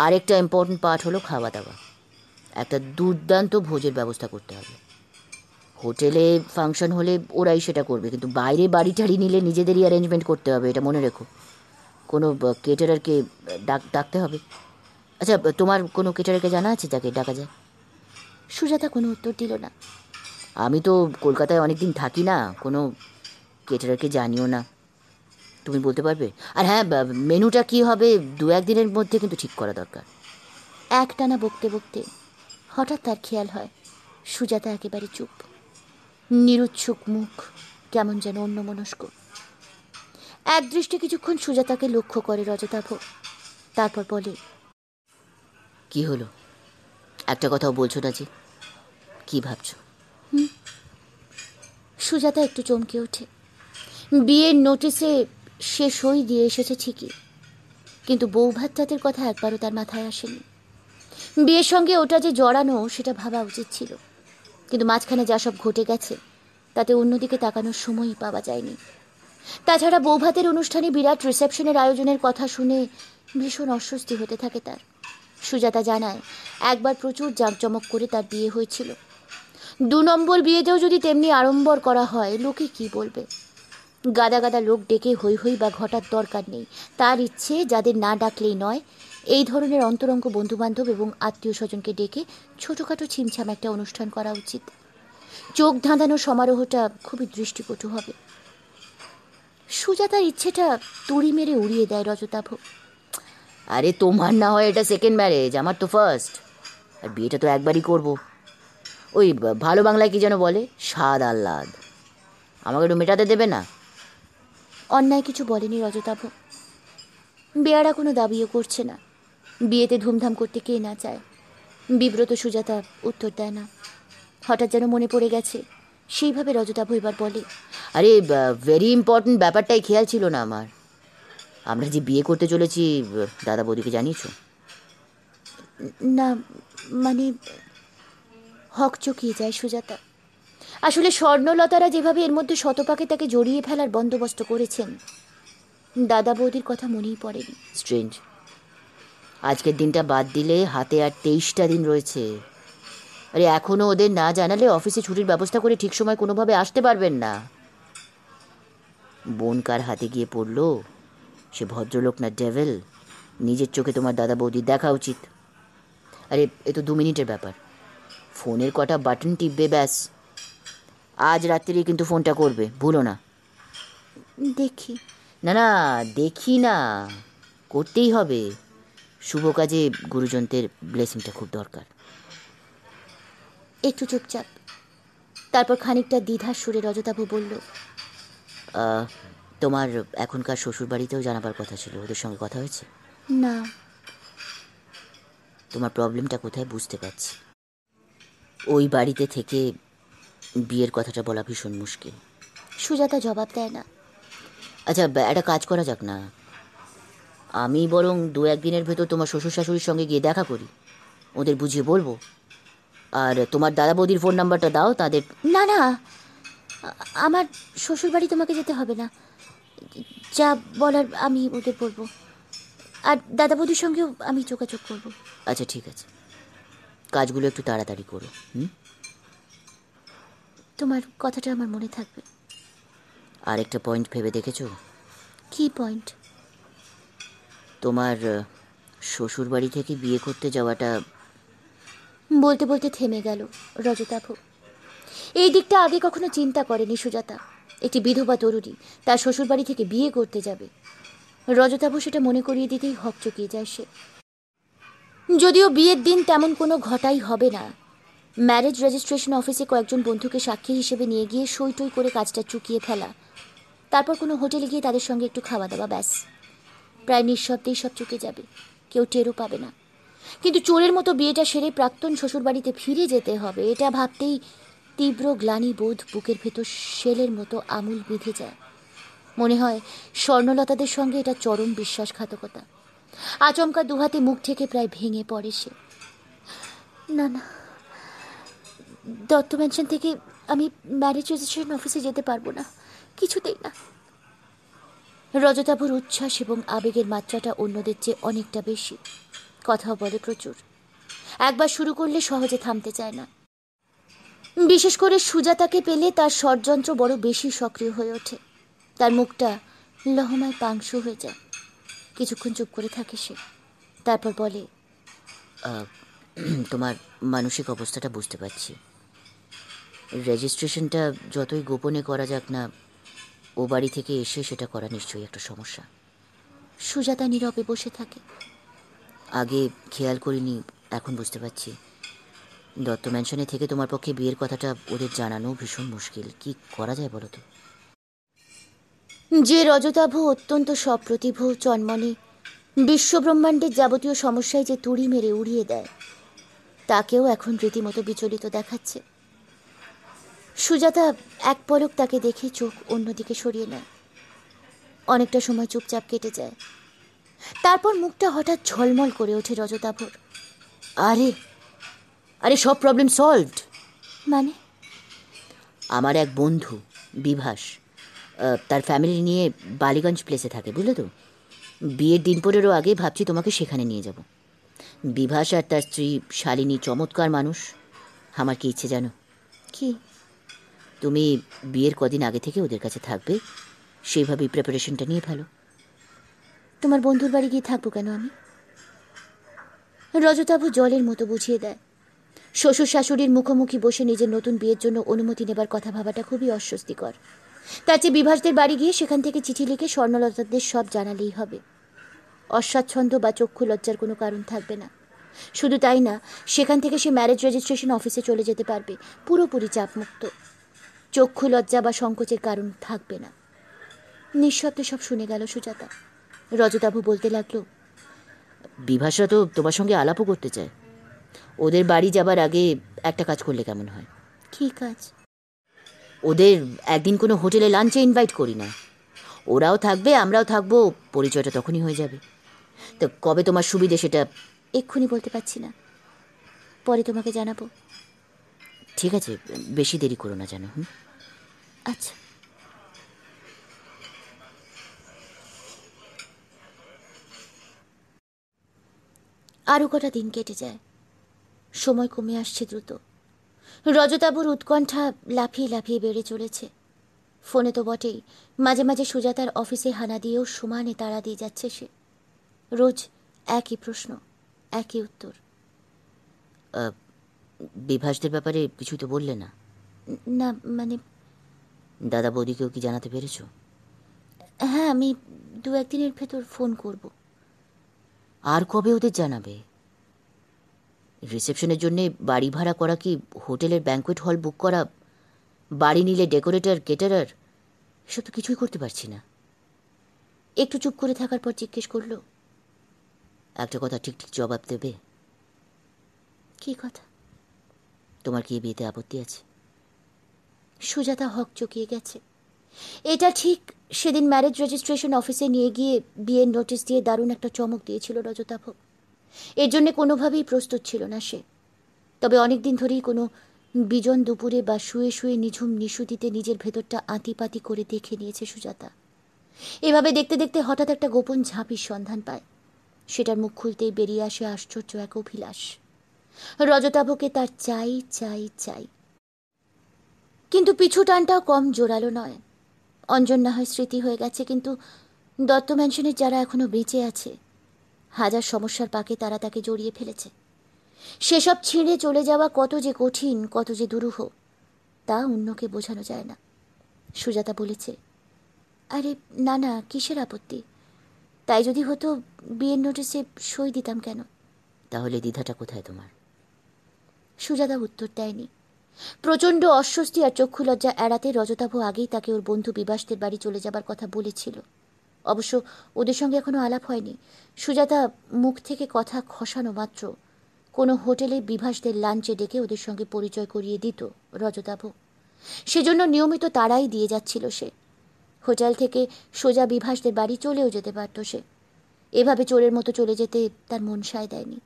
আরেকটা ইম্পর্টেন্ট পার্ট হলো খাওয়া দাওয়া একটা দুর্দান্ত ভোজের ব্যবস্থা করতে হবে হোটেলে ফাংশন হলে ওরাই সেটা করবে কিন্তু বাইরে বাড়ি টাড়ি নিলে নিজেদেরই অ্যারেঞ্জমেন্ট করতে হবে এটা মনে রেখো কোনো কেটারারকে ডাক ডাকতে হবে আচ্ছা তোমার কোনো কেটারকে জানা আছে যাকে ডাকা যায় সুজাতা কোনো উত্তর দিল না আমি তো কলকাতায় অনেক দিন থাকি না কোনো কেটারকে জানিও না তুমি বলতে পারবে আর হ্যাঁ মেনুটা কি হবে দু একদিনের মধ্যে কিন্তু ঠিক করা দরকার একটানা বকতে বকতে হঠাৎ তার খেয়াল হয় সুজাতা একেবারে চুপ নিরুৎসুক মুখ কেমন যেন অন্য মনস্ক একদৃষ্টে কিছুক্ষণ সুজাতাকে লক্ষ্য করে রজতাভ তারপর বলে কি হলো একটা কথাও বলছো না যে কী ভাবছ সুজাতা একটু চমকে ওঠে বিয়ের নোটিসে সে সই দিয়ে এসেছে ঠিকই কিন্তু বউ ভাতটাতের কথা একবারও তার মাথায় আসেনি বিয়ের সঙ্গে ওটা যে জড়ানো সেটা ভাবা উচিত ছিল কিন্তু মাঝখানে যা সব ঘটে গেছে তাতে অন্যদিকে তাকানোর সময়ই পাওয়া যায়নি তাছাড়া বৌভাতের অনুষ্ঠানে বিরাট রিসেপশনের আয়োজনের কথা শুনে ভীষণ অস্বস্তি হতে থাকে তার সুজাতা জানায় একবার প্রচুর জাঁকজমক করে তার বিয়ে হয়েছিল দু নম্বর বিয়েতেও যদি তেমনি আড়ম্বর করা হয় লোকে কি বলবে গাদা গাদা লোক ডেকে হই হই বা ঘটার দরকার নেই তার ইচ্ছে যাদের না ডাকলেই নয় এই ধরনের অন্তরঙ্গ বন্ধুবান্ধব এবং আত্মীয় স্বজনকে ডেকে ছোটোখাটো ছিমছাম একটা অনুষ্ঠান করা উচিত চোখ ধাঁধানো সমারোহটা খুবই দৃষ্টিকটু হবে সুজাতার ইচ্ছেটা তুড়ি মেরে উড়িয়ে দেয় রজতাভোগ আরে তোমার না হয় এটা সেকেন্ড ম্যারেজ আমার তো ফার্স্ট আর বিয়েটা তো একবারই করব ওই ভালো বাংলায় কী যেন বলে স্বাদ আহ্লাদ আমাকে একটু মেটাতে দেবে না অন্যায় কিছু বলেনি রজতাভ বেয়ারা কোনো দাবিও করছে না বিয়েতে ধুমধাম করতে কে না চায় বিব্রত সুজাতা উত্তর দেয় না হঠাৎ যেন মনে পড়ে গেছে সেইভাবে রজতাভ এবার বলে আরে ভেরি ইম্পর্ট্যান্ট ব্যাপারটাই খেয়াল ছিল না আমার আমরা যে বিয়ে করতে চলেছি দাদা বৌদিকে জানিয়েছো না মানে হক চকিয়ে যায় সুজাতা আসলে স্বর্ণলতারা যেভাবে এর মধ্যে শতপাকে তাকে জড়িয়ে ফেলার বন্দোবস্ত করেছেন দাদা বৌদির কথা মনেই পড়েনি স্ট্রেঞ্জ আজকের দিনটা বাদ দিলে হাতে আর তেইশটা দিন রয়েছে আরে এখনও ওদের না জানালে অফিসে ছুটির ব্যবস্থা করে ঠিক সময় কোনোভাবে আসতে পারবেন না বোনকার হাতে গিয়ে পড়লো সে ভদ্রলোক না ডেভেল নিজের চোখে তোমার দাদা বৌদি দেখা উচিত আরে এ তো দু মিনিটের ব্যাপার ফোনের কটা বাটন টিপবে ব্যাস আজ রাত্রেই কিন্তু ফোনটা করবে ভুলো না দেখি না না দেখি না করতেই হবে শুভ কাজে গুরুজনদের ব্লেসিংটা খুব দরকার একটু চুপচাপ তারপর খানিকটা দ্বিধা সুরে রজতাবু বলল তোমার এখনকার শ্বশুর বাড়িতেও জানাবার কথা ছিল ওদের সঙ্গে কথা হয়েছে না তোমার প্রবলেমটা কোথায় বুঝতে পারছি ওই বাড়িতে থেকে বিয়ের কথাটা বলা ভীষণ মুশকিল সুজাতা জবাব দেয় না আচ্ছা একটা কাজ করা যাক না আমি বরং দু একদিনের ভেতর তোমার শ্বশুর শাশুড়ির সঙ্গে গিয়ে দেখা করি ওদের বুঝিয়ে বলবো আর তোমার দাদা বৌদির ফোন নাম্বারটা দাও তাদের না না আমার শ্বশুরবাড়ি তোমাকে যেতে হবে না যা বলার আমি ওদের বলবো আর দাদা বৌদির সঙ্গেও আমি যোগাযোগ করব আচ্ছা ঠিক আছে কাজগুলো একটু তাড়াতাড়ি করো হুম তোমার কথাটা আমার মনে থাকবে আর একটা পয়েন্ট ভেবে দেখেছো কি পয়েন্ট তোমার শ্বশুর বাড়ি থেকে বিয়ে করতে যাওয়াটা বলতে বলতে থেমে গেল রজতাভ এই দিকটা আগে কখনো চিন্তা করেনি সুজাতা একটি বিধবা তরুণী তার শ্বশুরবাড়ি থেকে বিয়ে করতে যাবে রজতাবু সেটা মনে করিয়ে দিতেই চকিয়ে যায় সে যদিও বিয়ের দিন তেমন কোনো ঘটাই হবে না ম্যারেজ রেজিস্ট্রেশন অফিসে কয়েকজন বন্ধুকে সাক্ষী হিসেবে নিয়ে গিয়ে সইটই করে কাজটা চুকিয়ে ফেলা তারপর কোনো হোটেলে গিয়ে তাদের সঙ্গে একটু খাওয়া দাওয়া ব্যাস প্রায় নিঃশব্দেই সব চুকে যাবে কেউ টেরও পাবে না কিন্তু চোরের মতো বিয়েটা সেরে প্রাক্তন শ্বশুরবাড়িতে ফিরে যেতে হবে এটা ভাবতেই তীব্র গ্লানিবোধ বুকের ভেতর শেলের মতো আমুল বিঁধে যায় মনে হয় স্বর্ণলতাদের সঙ্গে এটা চরম বিশ্বাসঘাতকতা আচমকা দুহাতে মুখ থেকে প্রায় ভেঙে পড়ে সে না না দত্ত ম্যানশন থেকে আমি ম্যারেজ রেজিস্ট্রেশন অফিসে যেতে পারবো না কিছুতেই না রজতাভুর উচ্ছ্বাস এবং আবেগের মাত্রাটা অন্যদের চেয়ে অনেকটা বেশি কথাও বলে প্রচুর একবার শুরু করলে সহজে থামতে চায় না বিশেষ করে সুজাতাকে পেলে তার ষড়যন্ত্র বড় বেশি সক্রিয় হয়ে ওঠে তার মুখটা লহমায় পাংশ হয়ে যায় কিছুক্ষণ চুপ করে থাকে সে তারপর বলে তোমার মানসিক অবস্থাটা বুঝতে পারছি রেজিস্ট্রেশনটা যতই গোপনে করা যাক না ও বাড়ি থেকে এসে সেটা করা নিশ্চয়ই একটা সমস্যা সুজাতা নীরবে বসে থাকে আগে খেয়াল করিনি এখন বুঝতে পারছি দত্ত ম্যানশনে থেকে তোমার পক্ষে বিয়ের কথাটা ওদের জানানো ভীষণ মুশকিল কি করা যায় বলো তো যে রজতাভ অত্যন্ত সপ্রতিভ চন্মনে বিশ্বব্রহ্মাণ্ডের যাবতীয় সমস্যায় যে তুড়ি মেরে উড়িয়ে দেয় তাকেও এখন রীতিমতো বিচলিত দেখাচ্ছে সুজাতা এক পলক তাকে দেখে চোখ অন্যদিকে সরিয়ে নেয় অনেকটা সময় চুপচাপ কেটে যায় তারপর মুখটা হঠাৎ ঝলমল করে ওঠে রজতাভর আরে আরে সব প্রবলেম সলভড মানে আমার এক বন্ধু বিভাস তার ফ্যামিলি নিয়ে বালিগঞ্জ প্লেসে থাকে বুঝলে তো বিয়ের দিন পরেরও আগে ভাবছি তোমাকে সেখানে নিয়ে যাব বিভাস আর তার স্ত্রী শালিনী চমৎকার মানুষ আমার কি ইচ্ছে জানো কি তুমি বিয়ের কদিন আগে থেকে ওদের কাছে থাকবে সেইভাবেই প্রিপারেশনটা নিয়ে ফেলো তোমার বন্ধুর বাড়ি গিয়ে থাকবো কেন আমি রজতাভ জলের মতো বুঝিয়ে দেয় শ্বশুর শাশুড়ির মুখোমুখি বসে নিজের নতুন বিয়ের জন্য অনুমতি নেবার কথা ভাবাটা খুবই অস্বস্তিকর তার চেয়ে বিভাসদের বাড়ি গিয়ে সেখান থেকে চিঠি লিখে স্বর্ণলতাদের সব জানালেই হবে অস্বাচ্ছন্দ বা চক্ষু লজ্জার কোনো কারণ থাকবে না শুধু তাই না সেখান থেকে সে ম্যারেজ রেজিস্ট্রেশন অফিসে চলে যেতে পারবে পুরোপুরি চাপমুক্ত চক্ষু লজ্জা বা সংকোচের কারণ থাকবে না নিঃশব্দে সব শুনে গেল সুজাতা রজতাবু বলতে লাগলো বিভাসরা তো তোমার সঙ্গে আলাপও করতে চায় ওদের বাড়ি যাবার আগে একটা কাজ করলে কেমন হয় কি কাজ ওদের একদিন কোনো হোটেলে লাঞ্চে ইনভাইট করি না ওরাও থাকবে আমরাও থাকবো পরিচয়টা তখনই হয়ে যাবে তো কবে তোমার সুবিধে সেটা এক্ষুনি বলতে পারছি না পরে তোমাকে জানাবো ঠিক আছে বেশি দেরি করো না জানো হুম আচ্ছা আরও কটা দিন কেটে যায় সময় কমে আসছে দ্রুত রজতাবুর উৎকণ্ঠা লাফিয়ে লাফিয়ে বেড়ে চলেছে ফোনে তো বটেই মাঝে মাঝে সুজাতার অফিসে হানা দিয়েও সমানে তাড়া দিয়ে যাচ্ছে সে রোজ একই প্রশ্ন একই উত্তর বিভাসদের ব্যাপারে কিছু তো বললে না না মানে দাদা বৌদিকেও কি জানাতে পেরেছ হ্যাঁ আমি দু একদিনের ভেতর ফোন করব আর কবে ওদের জানাবে রিসেপশনের জন্যে বাড়ি ভাড়া করা কি হোটেলের ব্যাঙ্কুয়েট হল বুক করা বাড়ি নিলে ডেকোরেটর কেটারার এসব তো কিছুই করতে পারছি না একটু চুপ করে থাকার পর জিজ্ঞেস করল একটা কথা ঠিক ঠিক জবাব দেবে কি কথা তোমার কি বিয়েতে আপত্তি আছে সুজাতা হক চকিয়ে গেছে এটা ঠিক সেদিন ম্যারেজ রেজিস্ট্রেশন অফিসে নিয়ে গিয়ে বিয়ের নোটিশ দিয়ে দারুণ একটা চমক দিয়েছিল রজতাভ এর জন্যে কোনোভাবেই প্রস্তুত ছিল না সে তবে অনেক দিন ধরেই কোনো বিজন দুপুরে বা শুয়ে শুয়ে নিঝুম নিশুতিতে নিজের ভেতরটা আঁতিপাতি করে দেখে নিয়েছে সুজাতা এভাবে দেখতে দেখতে হঠাৎ একটা গোপন ঝাঁপির সন্ধান পায় সেটার মুখ খুলতেই বেরিয়ে আসে আশ্চর্য এক অভিলাষ রজতাভকে তার চাই চাই চাই কিন্তু পিছু টানটাও কম জোরালো নয় অঞ্জন না হয় স্মৃতি হয়ে গেছে কিন্তু দত্ত ম্যানশনের যারা এখনো বেঁচে আছে হাজার সমস্যার পাকে তারা তাকে জড়িয়ে ফেলেছে সেসব ছিঁড়ে চলে যাওয়া কত যে কঠিন কত যে দুরূহ তা অন্যকে বোঝানো যায় না সুজাতা বলেছে আরে না না কিসের আপত্তি তাই যদি হতো বিয়ের নোটিসে সই দিতাম কেন তাহলে দ্বিধাটা কোথায় তোমার সুজাতা উত্তর দেয়নি প্রচণ্ড অস্বস্তি আর চক্ষুলজ্জা এড়াতে রজতাভ আগেই তাকে ওর বন্ধু বিবাসদের বাড়ি চলে যাবার কথা বলেছিল অবশ্য ওদের সঙ্গে এখনো আলাপ হয়নি সুজাতা মুখ থেকে কথা খসানো মাত্র কোনো হোটেলে বিভাসদের লাঞ্চে ডেকে ওদের সঙ্গে পরিচয় করিয়ে দিত রজতাভ সেজন্য নিয়মিত তারাই দিয়ে যাচ্ছিল সে হোটেল থেকে সোজা বিভাসদের বাড়ি চলেও যেতে পারত সে এভাবে চোরের মতো চলে যেতে তার মন সায় দেয়নি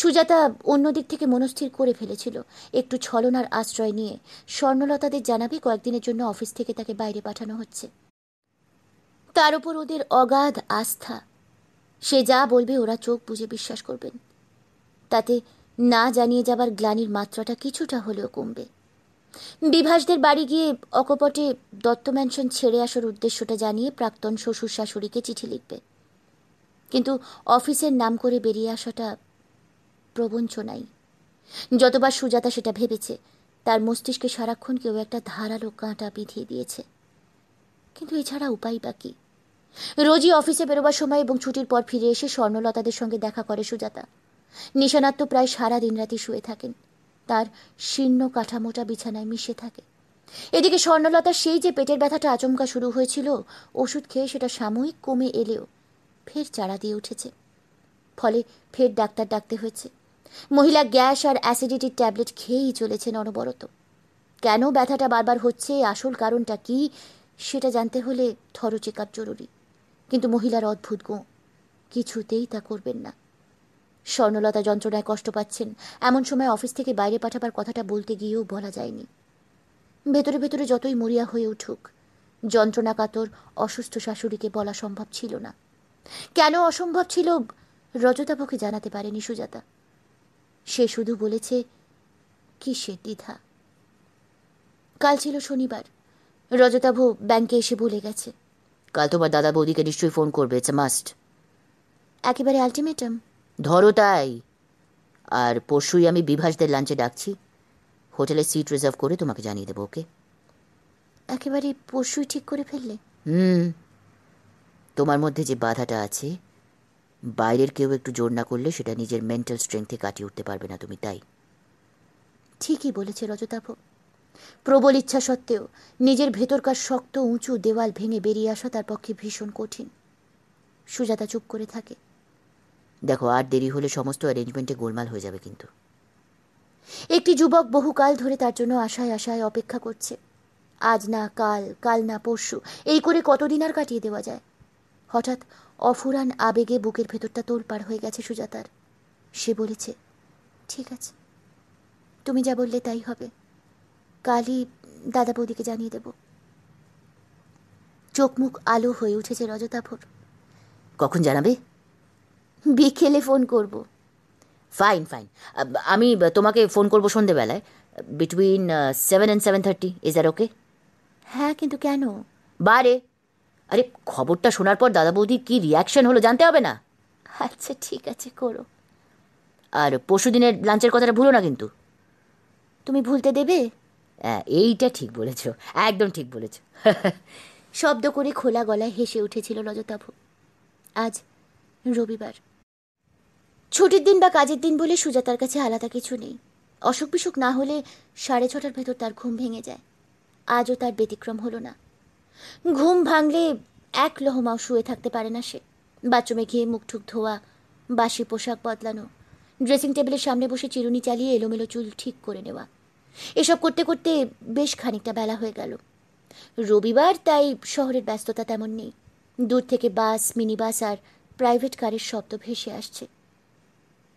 সুজাতা অন্য দিক থেকে মনস্থির করে ফেলেছিল একটু ছলনার আশ্রয় নিয়ে স্বর্ণলতাদের জানাবে কয়েকদিনের জন্য অফিস থেকে তাকে বাইরে পাঠানো হচ্ছে তার উপর ওদের অগাধ আস্থা সে যা বলবে ওরা চোখ বুঝে বিশ্বাস করবেন তাতে না জানিয়ে যাবার গ্লানির মাত্রাটা কিছুটা হলেও কমবে বিভাসদের বাড়ি গিয়ে অকপটে দত্ত ম্যানশন ছেড়ে আসার উদ্দেশ্যটা জানিয়ে প্রাক্তন শ্বশুর শাশুড়িকে চিঠি লিখবে কিন্তু অফিসের নাম করে বেরিয়ে আসাটা প্রবঞ্চনাই যতবার সুজাতা সেটা ভেবেছে তার মস্তিষ্কে সারাক্ষণ কেউ একটা ধারালো কাঁটা বিঁধিয়ে দিয়েছে কিন্তু এছাড়া উপায় বাকি রোজই অফিসে বেরোবার সময় এবং ছুটির পর ফিরে এসে স্বর্ণলতাদের সঙ্গে দেখা করে সুজাতা নিশানাত্ম প্রায় সারা দিন রাতি শুয়ে থাকেন তার শীর্ণ কাঠামোটা বিছানায় মিশে থাকে এদিকে স্বর্ণলতার সেই যে পেটের ব্যথাটা আচমকা শুরু হয়েছিল ওষুধ খেয়ে সেটা সাময়িক কমে এলেও ফের চাড়া দিয়ে উঠেছে ফলে ফের ডাক্তার ডাকতে হয়েছে মহিলা গ্যাস আর অ্যাসিডিটির ট্যাবলেট খেয়েই চলেছেন অনবরত কেন ব্যথাটা বারবার হচ্ছে আসল কারণটা কি সেটা জানতে হলে থরো চেক আপ জরুরি কিন্তু মহিলার অদ্ভুত গো কিছুতেই তা করবেন না স্বর্ণলতা যন্ত্রণায় কষ্ট পাচ্ছেন এমন সময় অফিস থেকে বাইরে পাঠাবার কথাটা বলতে গিয়েও বলা যায়নি ভেতরে ভেতরে যতই মরিয়া হয়ে উঠুক যন্ত্রণা কাতর অসুস্থ শাশুড়িকে বলা সম্ভব ছিল না কেন অসম্ভব ছিল রজতাপকে জানাতে পারেনি সুজাতা সে শুধু বলেছে সে দ্বিধা কাল ছিল শনিবার রজতাভ ব্যাংকে এসে বলে গেছে কাল তোমার দাদা বৌদিকে নিশ্চয়ই ফোন করবে ইটস মাস্ট একেবারে আলটিমেটাম ধরো তাই আর পরশুই আমি বিভাসদের লাঞ্চে ডাকছি হোটেলে সিট রিজার্ভ করে তোমাকে জানিয়ে দেবো ওকে একেবারে পরশুই ঠিক করে ফেললে হুম তোমার মধ্যে যে বাধাটা আছে বাইরের কেউ একটু জোর না করলে সেটা নিজের মেন্টাল স্ট্রেংথে কাটিয়ে উঠতে পারবে না তুমি তাই ঠিকই বলেছে রজতাভ প্রবল ইচ্ছা সত্ত্বেও নিজের ভেতরকার শক্ত উঁচু দেওয়াল ভেঙে বেরিয়ে আসা তার পক্ষে ভীষণ কঠিন সুজাতা চুপ করে থাকে দেখো আর দেরি হলে সমস্ত অ্যারেঞ্জমেন্টে গোলমাল হয়ে যাবে কিন্তু একটি যুবক বহুকাল ধরে তার জন্য আশায় আশায় অপেক্ষা করছে আজ না কাল কাল না পরশু এই করে কতদিন আর কাটিয়ে দেওয়া যায় হঠাৎ অফুরান আবেগে বুকের ভেতরটা তোলপাড় হয়ে গেছে সুজাতার সে বলেছে ঠিক আছে তুমি যা বললে তাই হবে কালই দাদা বৌদিকে জানিয়ে দেব চোখ মুখ আলো হয়ে উঠেছে রজতাভর কখন জানাবে বিকেলে ফোন করব ফাইন ফাইন আমি তোমাকে ফোন করব সন্ধ্যেবেলায় between seven and seven thirty is আর ওকে হ্যাঁ কিন্তু কেন বারে আরে খবরটা শোনার পর দাদা বৌদি কী রিয়াকশন হলো জানতে হবে না আচ্ছা ঠিক আছে করো আর পরশু দিনের লাঞ্চের কথাটা ভুলো না কিন্তু তুমি ভুলতে দেবে হ্যাঁ, এইটা ঠিক বলেছ একদম ঠিক বলেছ শব্দ করে খোলা গলায় হেসে উঠেছিল রজতাভু আজ রবিবার ছুটির দিন বা কাজের দিন বলে সুজাতার কাছে আলাদা কিছু নেই অসুখ বিসুখ না হলে সাড়ে ছটার ভেতর তার ঘুম ভেঙে যায় আজও তার ব্যতিক্রম হলো না ঘুম ভাঙলে এক লহমাও শুয়ে থাকতে পারে না সে বাথরুমে গিয়ে মুখঠুক ধোয়া বাসি পোশাক বদলানো ড্রেসিং টেবিলের সামনে বসে চিরুনি চালিয়ে এলোমেলো চুল ঠিক করে নেওয়া এসব করতে করতে বেশ খানিকটা বেলা হয়ে গেল রবিবার তাই শহরের ব্যস্ততা তেমন নেই দূর থেকে বাস মিনি বাস আর প্রাইভেট কারের শব্দ ভেসে আসছে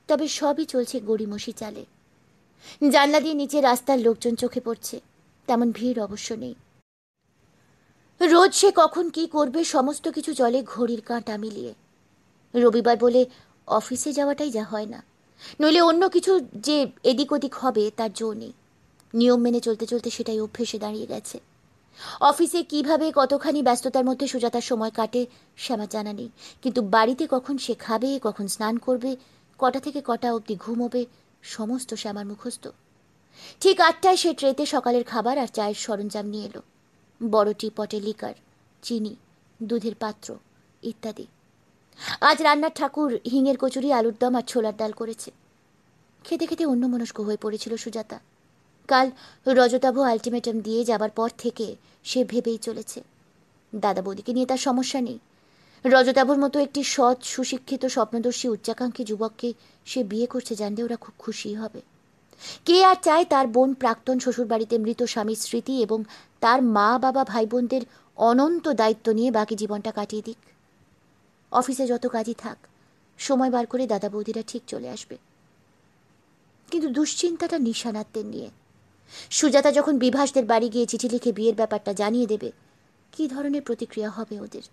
তবে সবই চলছে গড়িমসি চালে জানলা দিয়ে নিচে রাস্তার লোকজন চোখে পড়ছে তেমন ভিড় অবশ্য নেই রোজ সে কখন কি করবে সমস্ত কিছু জলে ঘড়ির কাঁটা মিলিয়ে রবিবার বলে অফিসে যাওয়াটাই যা হয় না নইলে অন্য কিছু যে এদিক ওদিক হবে তার জো নেই নিয়ম মেনে চলতে চলতে সেটাই অভ্যেসে দাঁড়িয়ে গেছে অফিসে কিভাবে কতখানি ব্যস্ততার মধ্যে সুজাতার সময় কাটে সে আমার জানা নেই কিন্তু বাড়িতে কখন সে খাবে কখন স্নান করবে কটা থেকে কটা অবধি ঘুমোবে সমস্ত সে আমার মুখস্থ ঠিক আটটায় সে ট্রেতে সকালের খাবার আর চায়ের সরঞ্জাম নিয়ে এলো বড় পটে লিকার চিনি দুধের পাত্র ইত্যাদি আজ রান্নার ঠাকুর হিঙের কচুরি আলুর দম আর ছোলার ডাল করেছে খেতে খেতে অন্যমনস্ক হয়ে পড়েছিল সুজাতা কাল রজতাভ আলটিমেটাম দিয়ে যাবার পর থেকে সে ভেবেই চলেছে দাদা বৌদিকে নিয়ে তার সমস্যা নেই রজতাভর মতো একটি সৎ সুশিক্ষিত স্বপ্নদর্শী উচ্চাকাঙ্ক্ষী যুবককে সে বিয়ে করছে জানলে ওরা খুব খুশি হবে কে আর চায় তার বোন প্রাক্তন শ্বশুরবাড়িতে মৃত স্বামীর স্মৃতি এবং তার মা বাবা ভাই বোনদের অনন্ত দায়িত্ব নিয়ে বাকি জীবনটা কাটিয়ে দিক অফিসে যত কাজই থাক সময় বার করে দাদা বৌদিরা ঠিক চলে আসবে কিন্তু দুশ্চিন্তাটা নিশানাত্মের নিয়ে সুজাতা যখন বিভাসদের বাড়ি গিয়ে চিঠি লিখে বিয়ের ব্যাপারটা জানিয়ে দেবে কি ধরনের প্রতিক্রিয়া হবে ওদের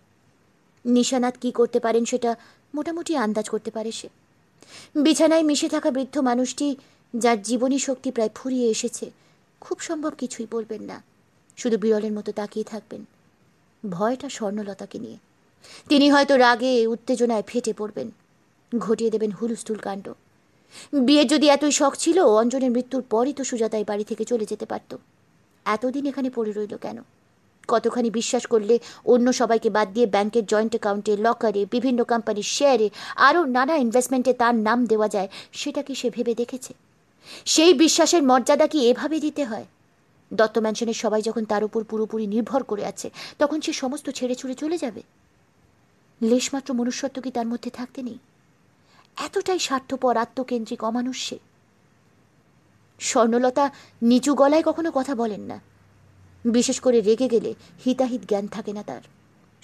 নিশানাথ কি করতে পারেন সেটা মোটামুটি আন্দাজ করতে পারে সে বিছানায় মিশে থাকা বৃদ্ধ মানুষটি যার জীবনী শক্তি প্রায় ফুরিয়ে এসেছে খুব সম্ভব কিছুই বলবেন না শুধু বিরলের মতো তাকিয়ে থাকবেন ভয়টা স্বর্ণলতাকে নিয়ে তিনি হয়তো রাগে উত্তেজনায় ফেটে পড়বেন ঘটিয়ে দেবেন হুলস্থুল কাণ্ড বিয়ের যদি এতই শখ ছিল অঞ্জনের মৃত্যুর পরই তো সুজাতাই বাড়ি থেকে চলে যেতে পারত এতদিন এখানে পড়ে রইল কেন কতখানি বিশ্বাস করলে অন্য সবাইকে বাদ দিয়ে ব্যাংকের জয়েন্ট অ্যাকাউন্টে লকারে বিভিন্ন কোম্পানির শেয়ারে আরও নানা ইনভেস্টমেন্টে তার নাম দেওয়া যায় সেটা কি সে ভেবে দেখেছে সেই বিশ্বাসের মর্যাদা কি এভাবে দিতে হয় দত্ত ম্যানশনের সবাই যখন তার উপর পুরোপুরি নির্ভর করে আছে তখন সে সমস্ত ছেড়ে ছুড়ে চলে যাবে লেশমাত্র মনুষ্যত্ব কি তার মধ্যে থাকতে নেই এতটাই স্বার্থপর আত্মকেন্দ্রিক অমানুষ্যের স্বর্ণলতা নিচু গলায় কখনো কথা বলেন না বিশেষ করে রেগে গেলে হিতাহিত জ্ঞান থাকে না তার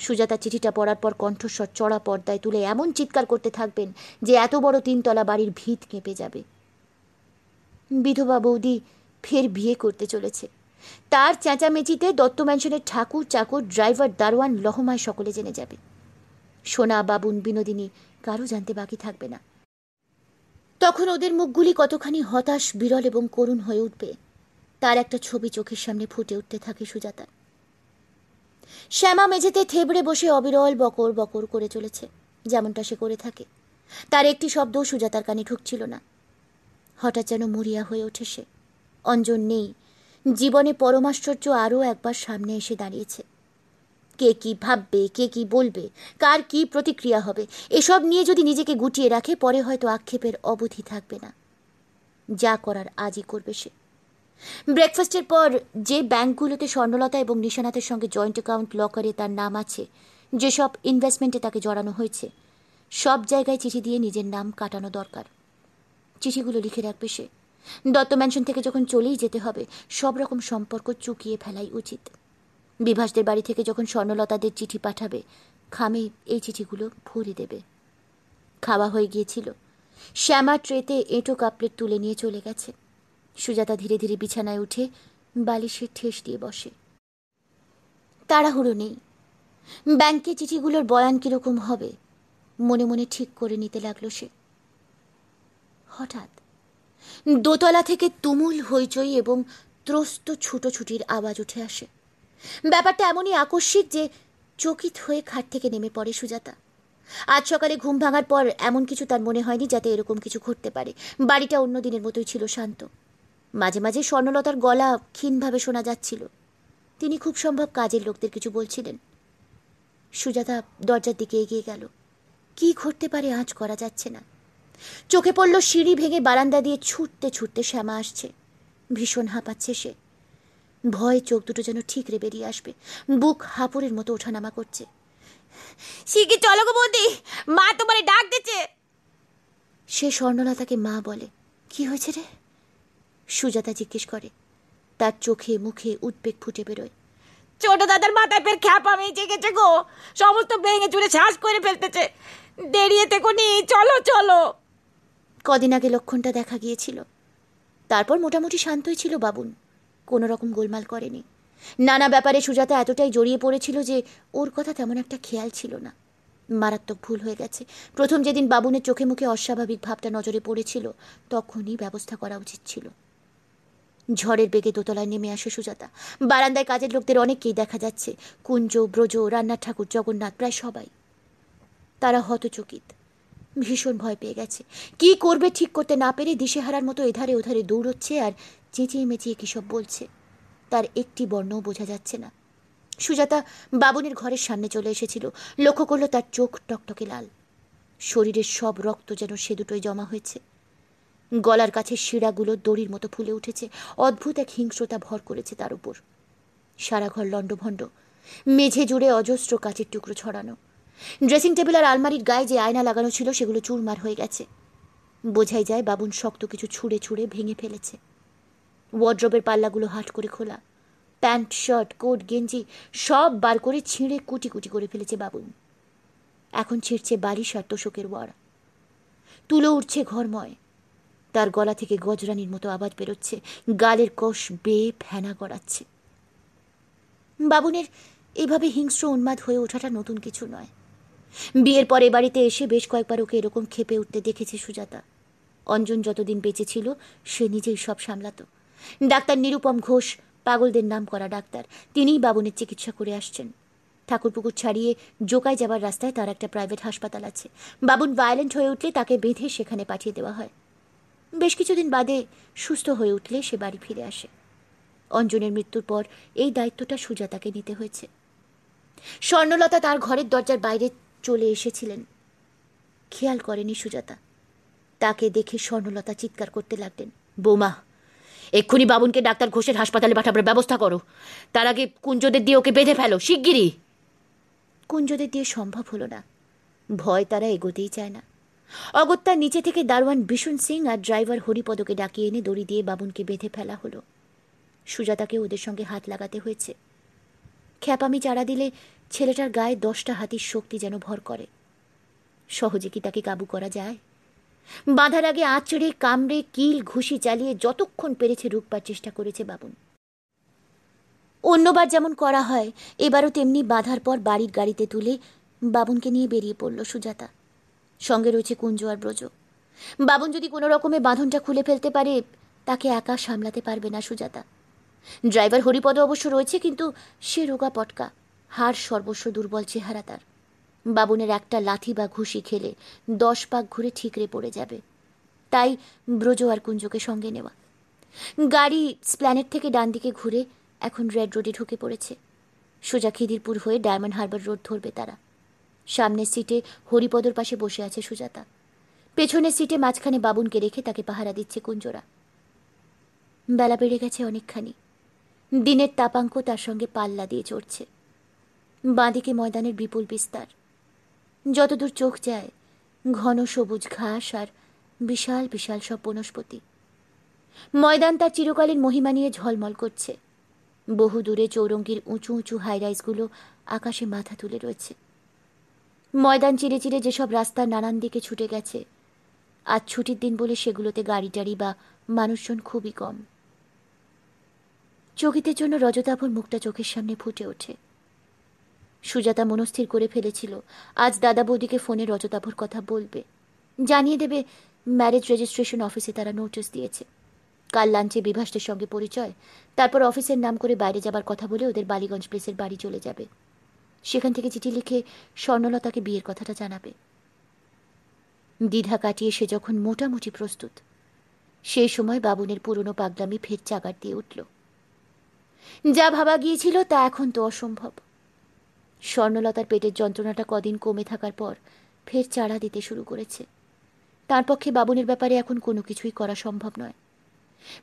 সুজাতা চিঠিটা পড়ার পর কণ্ঠস্বর চড়া পর্দায় তুলে এমন চিৎকার করতে থাকবেন যে এত বড় তিনতলা বাড়ির ভিত কেঁপে যাবে বিধবা বৌদি ফের বিয়ে করতে চলেছে তার চেঁচামেচিতে দত্ত ম্যানশনের ঠাকুর চাকর ড্রাইভার দারোয়ান লহমায় সকলে জেনে যাবে সোনা বাবুন বিনোদিনী কারো জানতে বাকি থাকবে না তখন ওদের মুখগুলি কতখানি হতাশ বিরল এবং করুণ হয়ে উঠবে তার একটা ছবি চোখের সামনে ফুটে উঠতে থাকে সুজাতা শ্যামা মেঝেতে থেবড়ে বসে অবিরল বকর বকর করে চলেছে যেমনটা সে করে থাকে তার একটি শব্দ সুজাতার কানে ঢুকছিল না হঠাৎ যেন মরিয়া হয়ে ওঠে সে অঞ্জন নেই জীবনে পরমাশ্চর্য আরও একবার সামনে এসে দাঁড়িয়েছে কে কি ভাববে কে কি বলবে কার কি প্রতিক্রিয়া হবে এসব নিয়ে যদি নিজেকে গুটিয়ে রাখে পরে হয়তো আক্ষেপের অবধি থাকবে না যা করার আজই করবে সে ব্রেকফাস্টের পর যে ব্যাংকগুলোতে স্বর্ণলতা এবং নিশানাথের সঙ্গে জয়েন্ট অ্যাকাউন্ট লকারে তার নাম আছে যেসব ইনভেস্টমেন্টে তাকে জড়ানো হয়েছে সব জায়গায় চিঠি দিয়ে নিজের নাম কাটানো দরকার চিঠিগুলো লিখে রাখবে সে দত্ত ম্যানশন থেকে যখন চলেই যেতে হবে সব রকম সম্পর্ক চুকিয়ে ফেলাই উচিত বিভাসদের বাড়ি থেকে যখন স্বর্ণলতাদের চিঠি পাঠাবে খামে এই চিঠিগুলো ভরে দেবে খাওয়া হয়ে গিয়েছিল শ্যামা ট্রেতে এঁটো কাপলেট তুলে নিয়ে চলে গেছে সুজাতা ধীরে ধীরে বিছানায় উঠে বালিশের ঠেস দিয়ে বসে তাড়াহুড়ো নেই ব্যাংকে চিঠিগুলোর বয়ান কীরকম হবে মনে মনে ঠিক করে নিতে লাগলো সে হঠাৎ দোতলা থেকে তুমুল হইচই এবং ত্রস্ত ছুটোছুটির আওয়াজ উঠে আসে ব্যাপারটা এমনই আকস্মিক যে চকিত হয়ে খাট থেকে নেমে পড়ে সুজাতা আজ সকালে ঘুম ভাঙার পর এমন কিছু তার মনে হয়নি যাতে এরকম কিছু ঘটতে পারে বাড়িটা অন্য দিনের মতোই ছিল শান্ত মাঝে মাঝে স্বর্ণলতার গলা ক্ষীণভাবে শোনা যাচ্ছিল তিনি খুব সম্ভব কাজের লোকদের কিছু বলছিলেন সুজাতা দরজার দিকে এগিয়ে গেল কি ঘটতে পারে আজ করা যাচ্ছে না চোখে পড়ল সিঁড়ি ভেঙে বারান্দা দিয়ে ছুটতে ছুটতে শ্যামা আসছে ভীষণ হাঁপাচ্ছে সে ভয় চোখ দুটো যেন ঠিকরে বেরিয়ে আসবে বুক হাপুরের মতো ওঠানামা করছে শিগি চলো গো বন্দি মা তোমারে ডাক দিচ্ছে সে স্বর্ণলতাকে মা বলে কি হয়েছে রে সুজাতা জিজ্ঞেস করে তার চোখে মুখে উদ্বেগ ফুটে বেরোয় ছোট দাদার মাথায় ফের খ্যাপা আমি গেছে গো সমস্ত ভেঙে চুড়ে শ্বাস করে ফেলতেছে দেরিয়ে তেকোনি চলো চলো কদিন আগে লক্ষণটা দেখা গিয়েছিল তারপর মোটামুটি শান্তই ছিল বাবুন কোনো রকম গোলমাল করেনি নানা ব্যাপারে সুজাতা এতটাই জড়িয়ে পড়েছিল যে ওর কথা তেমন একটা খেয়াল ছিল না মারাত্মক ভুল হয়ে গেছে প্রথম যেদিন বাবুনের চোখে মুখে অস্বাভাবিক ভাবটা নজরে পড়েছিল তখনই ব্যবস্থা করা উচিত ছিল ঝড়ের বেগে দোতলায় নেমে আসে সুজাতা বারান্দায় কাজের লোকদের অনেককেই দেখা যাচ্ছে কুঞ্জ ব্রজ রান্না ঠাকুর জগন্নাথ প্রায় সবাই তারা হতচকিত ভীষণ ভয় পেয়ে গেছে কি করবে ঠিক করতে না পেরে দিশেহারার মতো এধারে ওধারে দৌড়চ্ছে আর চেঁচিয়ে মেচিয়ে কিসব বলছে তার একটি বর্ণও বোঝা যাচ্ছে না সুজাতা বাবনের ঘরের সামনে চলে এসেছিল লক্ষ্য করলো তার চোখ টকটকে লাল শরীরের সব রক্ত যেন সে দুটোই জমা হয়েছে গলার কাছে শিরাগুলো দড়ির মতো ফুলে উঠেছে অদ্ভুত এক হিংস্রতা ভর করেছে তার উপর সারা ঘর লণ্ডভণ্ড মেঝে জুড়ে অজস্র কাচের টুকরো ছড়ানো ড্রেসিং টেবিল আর আলমারির গায়ে যে আয়না লাগানো ছিল সেগুলো চুরমার হয়ে গেছে বোঝাই যায় বাবুন শক্ত কিছু ছুঁড়ে ছুঁড়ে ভেঙে ফেলেছে ওয়ার্ড্রবের পাল্লাগুলো হাট করে খোলা প্যান্ট শার্ট কোট গেঞ্জি সব বার করে ছিঁড়ে কুটি কুটি করে ফেলেছে বাবুন এখন ছিঁড়ছে বাড়ি সার তোষকের ওয়ারা তুলো উঠছে ঘরময় তার গলা থেকে গজরানির মতো আওয়াজ বেরোচ্ছে গালের কষ বেয়ে ফেনা গড়াচ্ছে বাবুনের এভাবে হিংস্র উন্মাদ হয়ে ওঠাটা নতুন কিছু নয় বিয়ের পরে বাড়িতে এসে বেশ কয়েকবার ওকে এরকম খেপে উঠতে দেখেছে সুজাতা অঞ্জন যতদিন বেঁচে ছিল সে নিজেই সব সামলাতো ডাক্তার নিরুপম ঘোষ পাগলদের নাম করা ডাক্তার তিনিই বাবনের চিকিৎসা করে আসছেন ঠাকুরপুকুর ছাড়িয়ে জোকায় যাবার রাস্তায় তার একটা প্রাইভেট হাসপাতাল আছে বাবুন ভায়োলেন্ট হয়ে উঠলে তাকে বেঁধে সেখানে পাঠিয়ে দেওয়া হয় বেশ কিছুদিন বাদে সুস্থ হয়ে উঠলে সে বাড়ি ফিরে আসে অঞ্জনের মৃত্যুর পর এই দায়িত্বটা সুজাতাকে নিতে হয়েছে স্বর্ণলতা তার ঘরের দরজার বাইরে চলে এসেছিলেন খেয়াল করেনি সুজাতা তাকে দেখে স্বর্ণলতা চিৎকার করতে লাগলেন বোমা এক্ষুনি বাবুনকে ডাক্তার ঘোষের হাসপাতালে পাঠাবার ব্যবস্থা করো তার আগে কুঞ্জদের দিয়ে ওকে বেঁধে ফেলো শিগগিরই কুঞ্জদের দিয়ে সম্ভব হলো না ভয় তারা এগোতেই চায় না অগত্যা নিচে থেকে দারোয়ান বিশুন সিং আর ড্রাইভার হরিপদকে ডাকিয়ে এনে দড়ি দিয়ে বাবুনকে বেঁধে ফেলা হলো সুজাতাকে ওদের সঙ্গে হাত লাগাতে হয়েছে খ্যাপামি চাড়া দিলে ছেলেটার গায়ে দশটা হাতির শক্তি যেন ভর করে সহজে কি তাকে কাবু করা যায় বাঁধার আগে আঁচড়ে কামড়ে কিল ঘুষি চালিয়ে যতক্ষণ পেরেছে রুখবার চেষ্টা করেছে বাবুন অন্যবার যেমন করা হয় এবারও তেমনি বাঁধার পর বাড়ির গাড়িতে তুলে বাবুনকে নিয়ে বেরিয়ে পড়ল সুজাতা সঙ্গে রয়েছে কুঞ্জ আর ব্রজ বাবুন যদি কোনো রকমে বাঁধনটা খুলে ফেলতে পারে তাকে একা সামলাতে পারবে না সুজাতা ড্রাইভার হরিপদ অবশ্য রয়েছে কিন্তু সে রোগা পটকা হাড় সর্বস্ব দুর্বল চেহারা তার বাবুনের একটা লাথি বা ঘুষি খেলে দশ পাক ঘুরে ঠিকরে পড়ে যাবে তাই ব্রজ আর কুঞ্জকে সঙ্গে নেওয়া গাড়ি স্প্ল্যানেট থেকে ডান দিকে ঘুরে এখন রেড রোডে ঢুকে পড়েছে সোজা খিদিরপুর হয়ে ডায়মন্ড হারবার রোড ধরবে তারা সামনের সিটে হরিপদর পাশে বসে আছে সুজাতা পেছনের সিটে মাঝখানে বাবুনকে রেখে তাকে পাহারা দিচ্ছে কুঞ্জরা বেলা বেড়ে গেছে অনেকখানি দিনের তাপাঙ্ক তার সঙ্গে পাল্লা দিয়ে চড়ছে বাঁদিকে ময়দানের বিপুল বিস্তার যতদূর চোখ যায় ঘন সবুজ ঘাস আর বিশাল বিশাল সব বনস্পতি ময়দান তার চিরকালীন মহিমা নিয়ে ঝলমল করছে বহু দূরে চৌরঙ্গির উঁচু উঁচু হাইরাইজগুলো আকাশে মাথা তুলে রয়েছে ময়দান চিরে চিরে যেসব রাস্তা নানান দিকে ছুটে গেছে আজ ছুটির দিন বলে সেগুলোতে গাড়ি টাড়ি বা মানুষজন খুবই কম চকিতের জন্য রজতাভর মুখটা চোখের সামনে ফুটে ওঠে সুজাতা মনস্থির করে ফেলেছিল আজ দাদা বৌদিকে ফোনে রজতাভর কথা বলবে জানিয়ে দেবে ম্যারেজ রেজিস্ট্রেশন অফিসে তারা নোটিস দিয়েছে কাল লাঞ্চে বিভাসদের সঙ্গে পরিচয় তারপর অফিসের নাম করে বাইরে যাবার কথা বলে ওদের বালিগঞ্জ প্লেসের বাড়ি চলে যাবে সেখান থেকে চিঠি লিখে স্বর্ণলতাকে বিয়ের কথাটা জানাবে দ্বিধা কাটিয়ে সে যখন মোটামুটি প্রস্তুত সেই সময় বাবুনের পুরনো পাগলামি ফের চাগার দিয়ে উঠল যা ভাবা গিয়েছিল তা এখন তো অসম্ভব স্বর্ণলতার পেটের যন্ত্রণাটা কদিন কমে থাকার পর ফের চাড়া দিতে শুরু করেছে তার পক্ষে বাবুনের ব্যাপারে এখন কোনো কিছুই করা সম্ভব নয়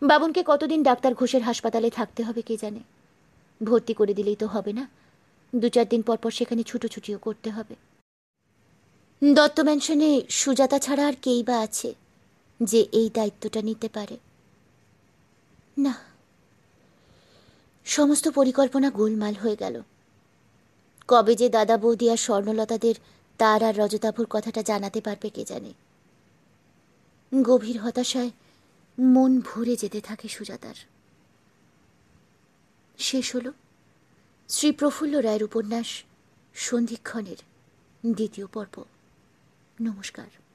বাবুনকে কতদিন ডাক্তার ঘোষের হাসপাতালে থাকতে হবে কে জানে ভর্তি করে দিলেই তো হবে না দু চার দিন পরপর সেখানে ছুটোছুটিও করতে হবে দত্ত ম্যানশনে সুজাতা ছাড়া আর কেই বা আছে যে এই দায়িত্বটা নিতে পারে না সমস্ত পরিকল্পনা গোলমাল হয়ে গেল কবে যে দাদা বৌদি আর স্বর্ণলতাদের তার আর রজতাভুর কথাটা জানাতে পারবে কে জানে গভীর হতাশায় মন ভরে যেতে থাকে সুজাতার শেষ হল শ্রী প্রফুল্ল রায়ের উপন্যাস সন্ধিক্ষণের দ্বিতীয় পর্ব নমস্কার